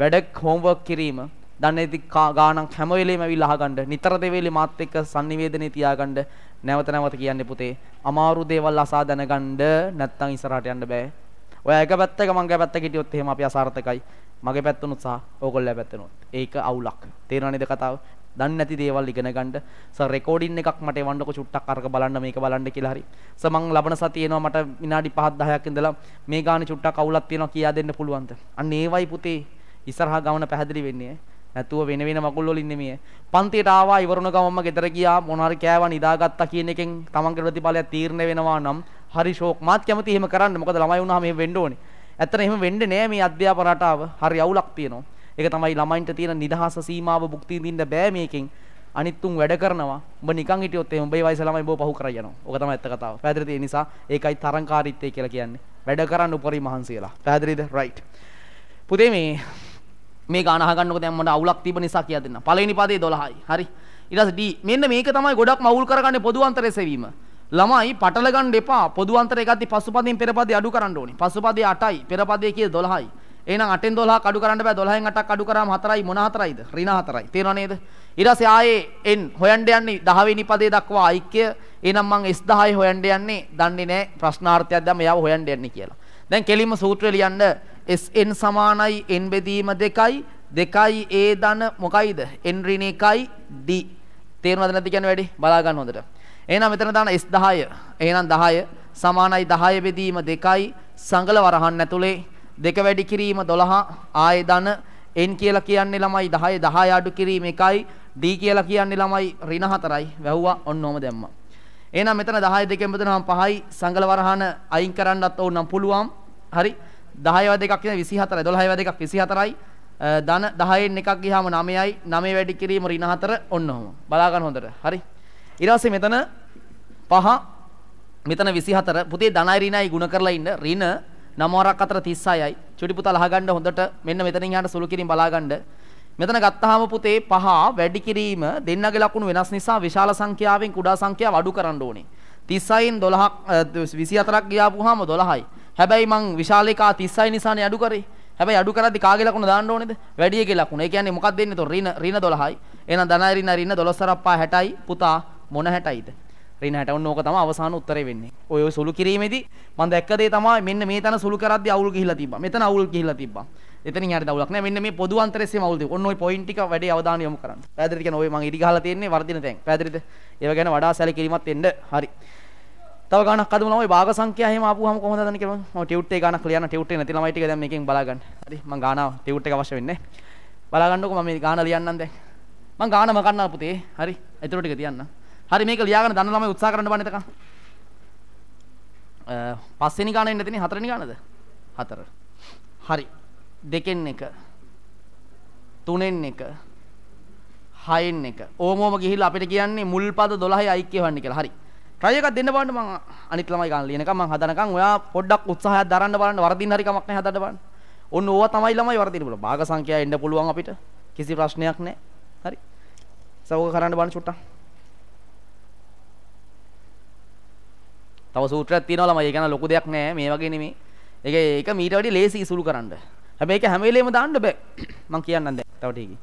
වැඩක් හෝම්වර්ක් කිරීම දන්නේ නැති ගාණක් හැම වෙලේම ඇවිල්ලා අහගන්න. නිතර දෙවේලේ මාත් එක්ක sannivedane තියාගන්න. නැවත නැවත කියන්නේ පුතේ අමාරු දේවල් අසා දැනගන්න නැත්තම් ඉස්සරහට යන්න බෑ. ඔය එක පැත්තක මං ගේ පැත්තක හිටියොත් එහෙම අපි අසාර්ථකයි. මගේ පැත්තනොත් සහ ඕගොල්ලෝ පැත්තනොත්. ඒක අවුලක්. තේරෙනවද කතාව? දන්නේ නැති දේවල් ඉගෙන ගන්න. සර් රෙකෝඩින් එකක් මට එවන්නකො චුට්ටක් අරක බලන්න මේක බලන්න කියලා හරි. සර් මං ලබන සතියේ එනවා මට විනාඩි 5 10ක් ඉඳලා මේ ගානේ චුට්ටක් අවුලක් තියෙනවා කියා දෙන්න පුළුවන්ද? අන්න ඒවයි පුතේ ඉස්සරහා ගමන පැහැදිලි වෙන්නේ. නැතුව වෙන වෙන මකුල් වලින් නෙමෙයි. පන්තියට ආවා ඉවරුණ ගමම්ම ගෙදර ගියා මොනවාරි කෑවා නිදාගත්තා කියන එකෙන් තමන්ගේ ප්‍රතිඵලයක් තීරණය වෙනවා නම් හරි ෂෝක් මාත් කැමති එහෙම කරන්න. මොකද ළමයි වුණාම එහෙම වෙන්න ඕනේ. ඇත්තට එහෙම වෙන්නේ නෑ මේ අධ්‍යාපන රටාව. හරි අවුලක් තියෙනවා. ඒක තමයි ළමයින්ට තියෙන නිදහස සීමාව භුක්ති විඳින්න බෑ මේකෙන්. අනිත් උන් වැඩ කරනවා. ඔබ නිකන් හිටියොත් එහෙම ඔබේ වයස ළමයි බෝ පහු කරා යනවා. ඕක තමයි ඇත්ත කතාව. පැහැදිලි තියෙන නිසා ඒකයි තරංකාරීත්වය කියලා කියන්නේ. වැඩ කරන්න උපරිම මහන්සියලා. පැහැදිලිද? right. පුතේ මේ මේ ගාන අහගන්නකෝ දැන් මට අවුලක් තිබෙන නිසා කියලා දෙන්න. පළවෙනි පදේ 12යි. හරි. ඊට පස්සේ D මෙන්න මේක තමයි ගොඩක් මවුල් කරගන්නේ පොදු අන්තරයේ සෙවීම. ළමයි පටල ගන්න එපා. පොදු අන්තරය ගත්තී පසුපදින් පෙරපදේ අඩු කරන්න ඕනේ. පසුපදේ 8යි. පෙරපදේ කියේ 12යි. එහෙනම් 8ෙන් 12ක් අඩු කරන්න බෑ 12ෙන් 8ක් අඩු කරාම 4යි මොන 4යිද ඍණ 4යි තේරෙනව නේද ඊට පස්සේ ආයේ n හොයන්න යන්නේ 10 වෙනි පදේ දක්වා ඓක්‍ය එහෙනම් මං S10 හොයන්න යන්නේ දන්නේ නෑ ප්‍රශ්නාර්ථයක් දැම්ම එයාව හොයන්න යන්නේ කියලා දැන් කෙලින්ම සූත්‍රය ලියන්න Sn සමානයි n බෙදීම දෙකයි දෙකයි a ධන මොකයිද n ඍණ එකයි d තේරුණාද නැද්ද කියන්නේ වැඩි බලා ගන්න හොඳට එහෙනම් මෙතන දාන S10 එහෙනම් 10 සමානයි 10 බෙදීම දෙකයි සංගල වරහන් ඇතුලේ දෙක වැඩි කිරීම 12 ආය ධන n කියලා කියන්නේ ළමයි 10 10 අඩු කිරීම එකයි d කියලා කියන්නේ ළමයි ඍණ 4යි වැහුවා ඔන්න ඕම දැම්මා එහෙනම් මෙතන 10 දෙකෙන් බෙදනහම 5යි සංගල වරහන අයින් කරන්නත් ඕන නම් පුළුවන් හරි 10 වද එකක් කියන්නේ 24යි 12 වද එකක් 24යි ධන 10න් එකක් ගියාම 9යි 9 වැඩි කිරීම ඍණ 4 ඔන්න ඔහම බලා ගන්න හොඳට හරි ඊට පස්සේ මෙතන 5 මෙතන 24 පුතේ ධනයි ඍණයි ගුණ කරලා ඉන්න ඍණ නම වරක් අතර 36යි චුටි පුතා ලහගන්න හොඳට මෙන්න මෙතනින් යහට සුළු කිරීම බලා ගන්න මෙතන ගත්තාම පුතේ 5 වැඩි කිරීම දෙන්නගේ ලකුණු වෙනස් නිසා විශාල සංඛ්‍යාවෙන් කුඩා සංඛ්‍යාව අඩු කරන්න ඕනේ 30න් 12ක් 24ක් ගියාපුවාම 12යි හැබැයි මං විශාලේකා 36 නිසානේ අඩු කරේ. හැබැයි අඩු කරද්දි කාගේ ලකුණ දාන්න ඕනේද? වැඩි එකේ ලකුණ. ඒ කියන්නේ මොකක්ද දෙන්නේ? තොර ඍණ ඍණ 12යි. එහෙනම් ධනයි ඍණ ඍණ 12 සරප්පා 60යි. පුතා මොන 60යිද? ඍණ 60 ඔන්න ඕක තමයි අවසාන උත්තරේ වෙන්නේ. ඔය ඔය සුළු කිරීමේදී මම දැක්ක දේ තමයි මෙන්න මේ තන සුළු කරද්දි අවුල් ගිහිලා තිබ්බා. මෙතන අවුල් ගිහිලා තිබ්බා. එතනින් හරියට අවුලක් නෑ. මෙන්න මේ පොදු අන්තරයේම අවුල් තිබ්බා. ඔන්න ඔය පොයින්ට් ටික වැඩි අවධානය යොමු කරන්න. පැහැදිලිද කියන ඔය මම ඉදි ගහලා තියෙන්නේ වර්ධින තැන්. පැහැදිලිද? ඒව ගැන වඩා සැලකිලිමත් වෙන්න. හරි. තව ගානක් හදමු ළමයි භාග සංඛ්‍යා එහෙම ආපුවාම කොහොමද හදන්නේ කියලා මම ටියුට් එක ගානක් ලියන්න ටියුට් එක නැති ළමයි ටික දැන් මේකෙන් බලා ගන්න. හරි මම ගාන ටියුට් එක අවශ්‍ය වෙන්නේ. බලා ගන්නකො මම මේ ගාන ලියන්නම් දැන්. මම ගානම ගන්න පුතේ. හරි. ඒතර ටික තියන්න. හරි මේක ලියාගෙන දන්න ළමයි උත්සාහ කරන්න බෑ නේදකම්. පස්වෙනි ගාන එන්න තියෙන්නේ හතරවෙනි ගානද? හතර. හරි. දෙකෙන් එක. තුනෙන් එක. හයෙන් එක. ඕමෝම ගිහිල්ලා අපිට කියන්නේ මුල් පද 12යි අයික් කියවන්න කියලා. හරි. try එකක් දෙන්න බලන්න මං අනිත් ළමයි ගන්න ලියනකම් මං හදනකම් ඔයා පොඩ්ඩක් උත්සාහයක් දරන්න බලන්න වරදින්න හරි කමක් නැහැ හදන්න බලන්න. ඔන්න ඕවා තමයි ළමයි වරදින්න පුළුවන්. භාග සංඛ්‍යා එන්න පුළුවන් අපිට. කිසි ප්‍රශ්නයක් නැහැ. හරි. සවෝග කරන්න බලන්න චුට්ටක්. තව සූත්‍රයක් තියෙනවා ළමයි. ඒක න ලොකු දෙයක් නෑ. මේ වගේ නෙමෙයි. ඒක ඒක මීට වැඩි ලේසි ඉසුරු කරන්න. හැබැයි ඒක හැම වෙලේම දාන්න බෑ. මං කියන්නම් දැන්. තව ටිකකින්.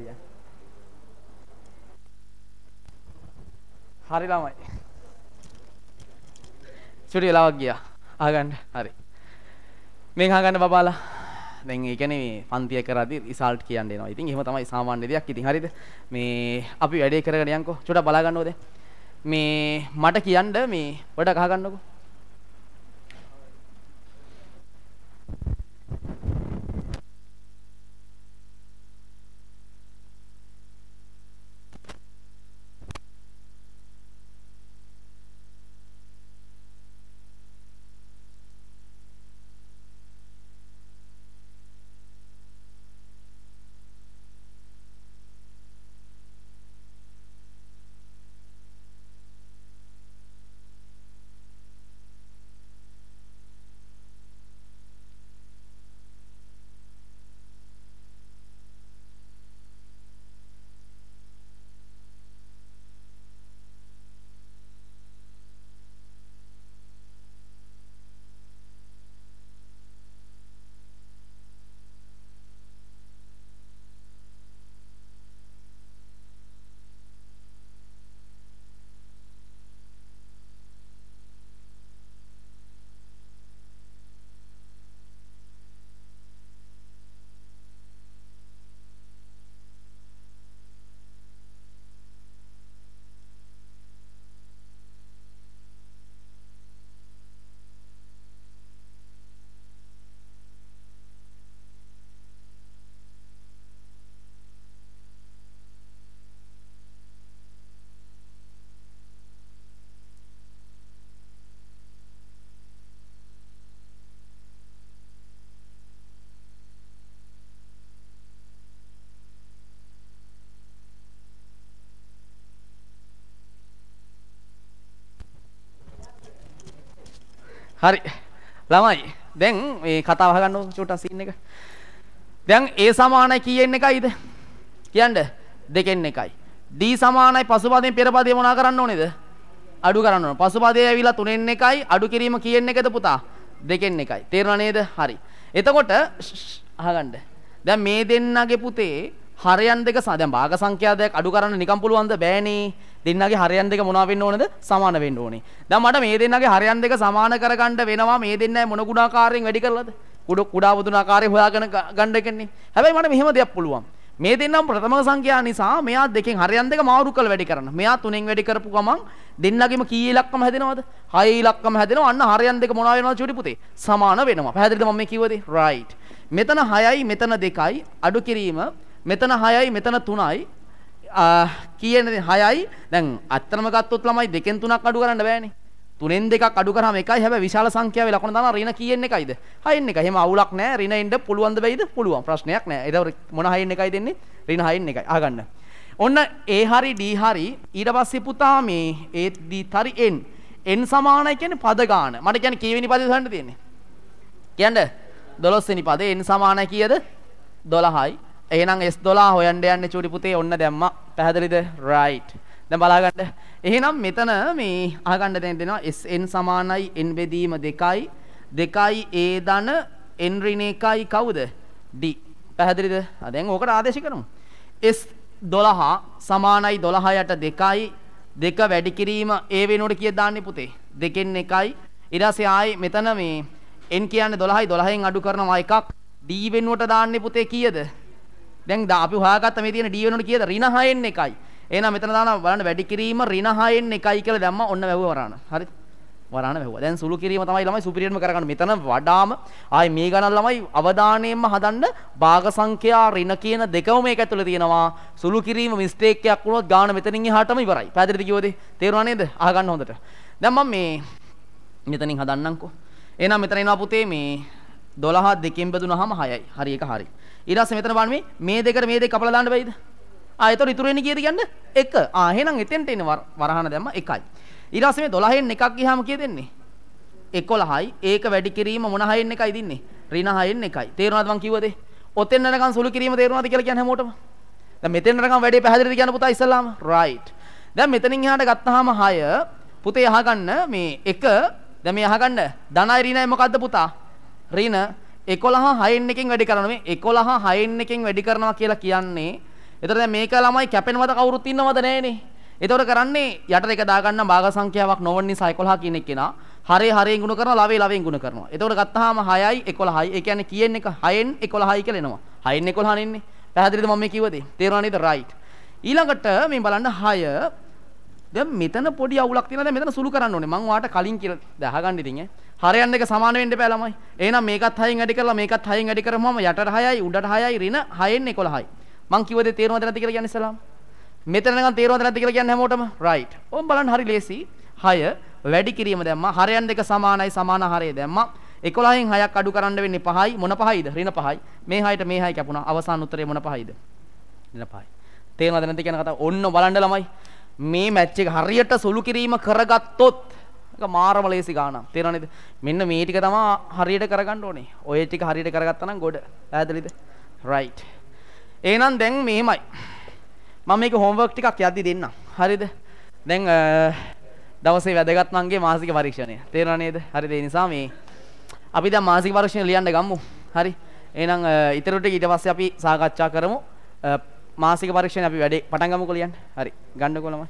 අයියා. හරි ළමයි. චුටි වෙලාවක් ගියා. අහගන්න. හරි. මේක අහගන්න බබාලා. දැන් ඒ කියන්නේ මේ පන්තිය කරද්දී රිසල්ට් කියන්න එනවා. ඉතින් එහෙම තමයි සාමාන්‍ය දෙයක්. ඉතින් හරිද? මේ අපි වැඩේ කරගෙන යන්කෝ. චුට්ටක් බලා ගන්නකෝ දැන්. මේ මට කියන්න මේ වැඩක් අහගන්නකෝ. හරි. ළමයි දැන් මේ කතාව අහගන්නකො චුට්ටක් සීන් එක. දැන් A සමානයි කීයෙන් එකයිද? කියන්න දෙකෙන් එකයි. D සමානයි පසුපදයෙන් පෙරපදේ මොනා කරන්න ඕනේද? අඩු කරන්න ඕන. පසුපදේ ඇවිල්ලා තුනෙන් එකයි අඩු කිරීම කීයෙන් එකද පුතා? දෙකෙන් එකයි. තේරුණා නේද? හරි. එතකොට අහගන්න. දැන් මේ දෙන්නගේ පුතේ හරයන් දෙක දැන් භාග සංඛ්‍යා දෙක අඩු කරන්න නිකන් පුළුවන්ද බෑනේ. දෙන්නගේ හරයන් දෙක මොනවා වෙන්න ඕනද? සමාන වෙන්න ඕනේ. දැන් මට මේ දෙන්නගේ හරයන් දෙක සමාන කරගන්න වෙනවා. මේ දෙන්නයි මොන ගුණාකාරයෙන් වැඩි කරලාද? කුඩ කුඩා වදුන ආකාරය හොයාගෙන ගන්න එකනේ. හැබැයි මට මෙහෙම දෙයක් පුළුවන්. මේ දෙන්නම ප්‍රථම සංඛ්‍යා නිසා මෙයා දෙකෙන් හරයන් දෙක මාරු කරලා වැඩි කරන්න. මෙයා තුනෙන් වැඩි කරපු ගමන් දෙන්නගෙම කී ඉලක්කම හැදෙනවද? හය ඉලක්කම හැදෙනවා. අන්න හරයන් දෙක මොනවා වෙනවද චුටි පුතේ? සමාන වෙනවා. පැහැදිලිද මම මේ කිව්වද? right. මෙතන 6යි මෙතන 2යි අඩු කිරීම මෙතන 6යි මෙතන 3යි කියන 6යි දැන් අත්තරම ගත්තොත් ළමයි දෙකෙන් තුනක් අඩු කරන්න බෑනේ තුනෙන් දෙකක් අඩු කරාම එකයි හැබැයි විශාල සංඛ්‍යාවේ ලකුණ දාන ඍණ කීයෙන් එකයිද? හයෙන් එකයි. එහෙම අවුලක් නැහැ. ඍණ එන්න පුළුවන් ද බැයිද? පුළුවන්. ප්‍රශ්නයක් නැහැ. ඒදව මොන හයෙන් එකයි දෙන්නේ? ඍණ හයෙන් එකයි. අහගන්න. ඔන්න ඒ හරි D හරි ඊට පස්සේ පුතා මේ A D තරි N. N සමානයි කියන්නේ පද ගාන. මට කියන්නේ කීවෙනි පදේ සඳහන් තියෙන්නේ? කියන්න 12 වෙනි පදේ N සමානයි කීයද? 12යි. එහෙනම් S12 හොයන්න යන්නේ චූටි පුතේ ඔන්න දැම්මා. පැහැදිලිද? right. දැන් බලාගන්න. එහෙනම් මෙතන මේ අහගන්න දෙන්න දෙනවා SN සමානයි n බෙදීම 2යි 2යි a ධන n ඍණ 1යි කවුද? d. පැහැදිලිද? දැන් ඕකට ආදේශ කරමු. S12 සමානයි 12 යට 2යි 2 වැඩි කිරීම a වෙනුවට කීයද දාන්නේ පුතේ? 2කින් 1යි. ඊට පස්සේ ආයේ මෙතන මේ n කියන්නේ 12යි 12ෙන් අඩු කරනවා එකක් d වෙනුවට දාන්නේ පුතේ කීයද? දැන් අපි හොයාගත්ත මේ තියෙන D වෙනකොට කීයද ඍණ 6න් 1යි. එහෙනම් මෙතන දානවා බලන්න වැඩි කිරීම ඍණ 6න් 1යි කියලා දැම්මා ඔන්න වැහුවා වරාන. හරි. වරාන වැහුවා. දැන් සුළු කිරීම තමයි ළමයි සුපිරියර්ම කරගන්න. මෙතන වඩාම ආයි මේ ගණන් ළමයි අවධානයෙන්ම හදන්න භාග සංඛ්‍යා ඍණ කියන දෙකම මේක ඇතුළේ තියෙනවා. සුළු කිරීම මිස්ටේක් එකක් වුණොත් ගාන මෙතනින් එහාටම ඉවරයි. පැහැදිලිද කිව්වද? තේරුණා නේද? අහගන්න හොඳට. දැන් මම මේ මෙතනින් හදන්නම්කෝ. එහෙනම් මෙතන එනවා පුතේ මේ 12 දෙකෙන් බෙදුනහම 6යි. හරි ඒක හරියි. ඊට පස්සේ මෙතන බලන්න මේ මේ දෙකට මේ දෙක කපලා දාන්න බෑයිද? ආ එතකොට ඉතුරු වෙන්නේ කීයද කියන්නේ? 1. ආ එහෙනම් එතෙන්ට එන වරහන දැම්ම 1යි. ඊට පස්සේ මේ 12න් එකක් ගියාම කීයද එන්නේ? 11යි. ඒක වැඩි කිරීම මොන හයෙන් එකයිද ඉන්නේ? ඍණ හයෙන් එකයි. තේරුණාද මං කිව්වද? ඔතෙන් යනකම් සුළු කිරීම තේරුණාද කියලා කියන්නේ හැමෝටම? දැන් මෙතෙන් යනකම් වැඩේ පැහැදිලිද කියන පුතා ඉස්සල්ලාම? රයිට්. දැන් මෙතනින් එහාට ගත්තාම 6 පුතේ අහගන්න මේ 1 දැන් මේ අහගන්න ධනයි ඍණයි මොකද්ද පුතා? ඍණ 11 6න් එකෙන් වැඩි කරනවා මේ 11 6න් එකෙන් වැඩි කරනවා කියලා කියන්නේ එතකොට දැන් මේක ළමයි කැපෙනවද කවුරුත් ඉන්නවද නැහනේ. එතකොට කරන්නේ යට එක දාගන්න භාග සංඛ්‍යාවක් නොවන නිසා 11 කියන එක කෙනා හරේ හරෙන් ගුණ කරනවා ලවේ ලවෙන් ගුණ කරනවා. එතකොට ගත්තාම 6යි 11යි. ඒ කියන්නේ කියෙන් එක 6න් 11යි කියලා එනවා. 6න් 11 නෙන්නේ. පැහැදිලිද මම මේ කිව්වද? තේරුණා නේද? right. ඊළඟට මේ බලන්න 6 දැන් මෙතන පොඩි අවුලක් තියෙනවා. දැන් මෙතන සුළු කරන්න ඕනේ. මම ඔයාට කලින් කියලා දහගන්න ඉතින් ඈ. හරයන් දෙක සමාන වෙන්න එපා ළමයි. එහෙනම් මේකත් 6න් වැඩි කරලා මේකත් 6න් වැඩි කරමම යටට 6යි උඩට 6යි ඍණ 6න් 11යි. මං කිව්ව දේ තේරෙනවද නැද්ද කියලා කියන්නේ ඉස්සලාම. මෙතන නිකන් තේරෙනවද නැද්ද කියලා කියන්නේ හැමෝටම. right. ඕම් බලන්න හරි ලේසි. 6 වැඩි කිරීම දැම්මා. හරයන් දෙක සමානයි සමාන හරය දැම්මා. 11න් 6ක් අඩු කරන්න වෙන්නේ 5යි. මොන 5යිද? ඍණ 5යි. මේ 6ට මේ 6 කැපුණා. අවසාන උත්තරේ මොන 5යිද? ඍණ 5යි. තේරෙනවද නැද්ද කියන කතාව ඔන්න බලන්න ළමයි. මේ මැච් එක හරියට සුළු කිරීම කරගත්තොත් එක මාරම ලේසි ගානක්. තේරෙනවද? මෙන්න මේ ටික තමයි හරියට කරගන්න ඕනේ. ඔය ටික හරියට කරගත්තා නම් ගොඩ. ඈදලිද? right. එහෙනම් දැන් මෙහෙමයි. මම මේක homework ටිකක් යද්දි දෙන්නම්. හරිද? දැන් දවසේ වැදගත් මංගේ මාසික පරීක්ෂණය. තේරෙනව නේද? හරිද? ඒ නිසා මේ අපි දැන් මාසික පරීක්ෂණය ලියන්න ගමු. හරි. එහෙනම් ඊතර ටික ඊට පස්සේ අපි සාකච්ඡා කරමු. මාසික පරීක්ෂණය අපි වැඩේ පටන් ගමුකෝ ලියන්න. හරි. ගන්නකො ළමයි.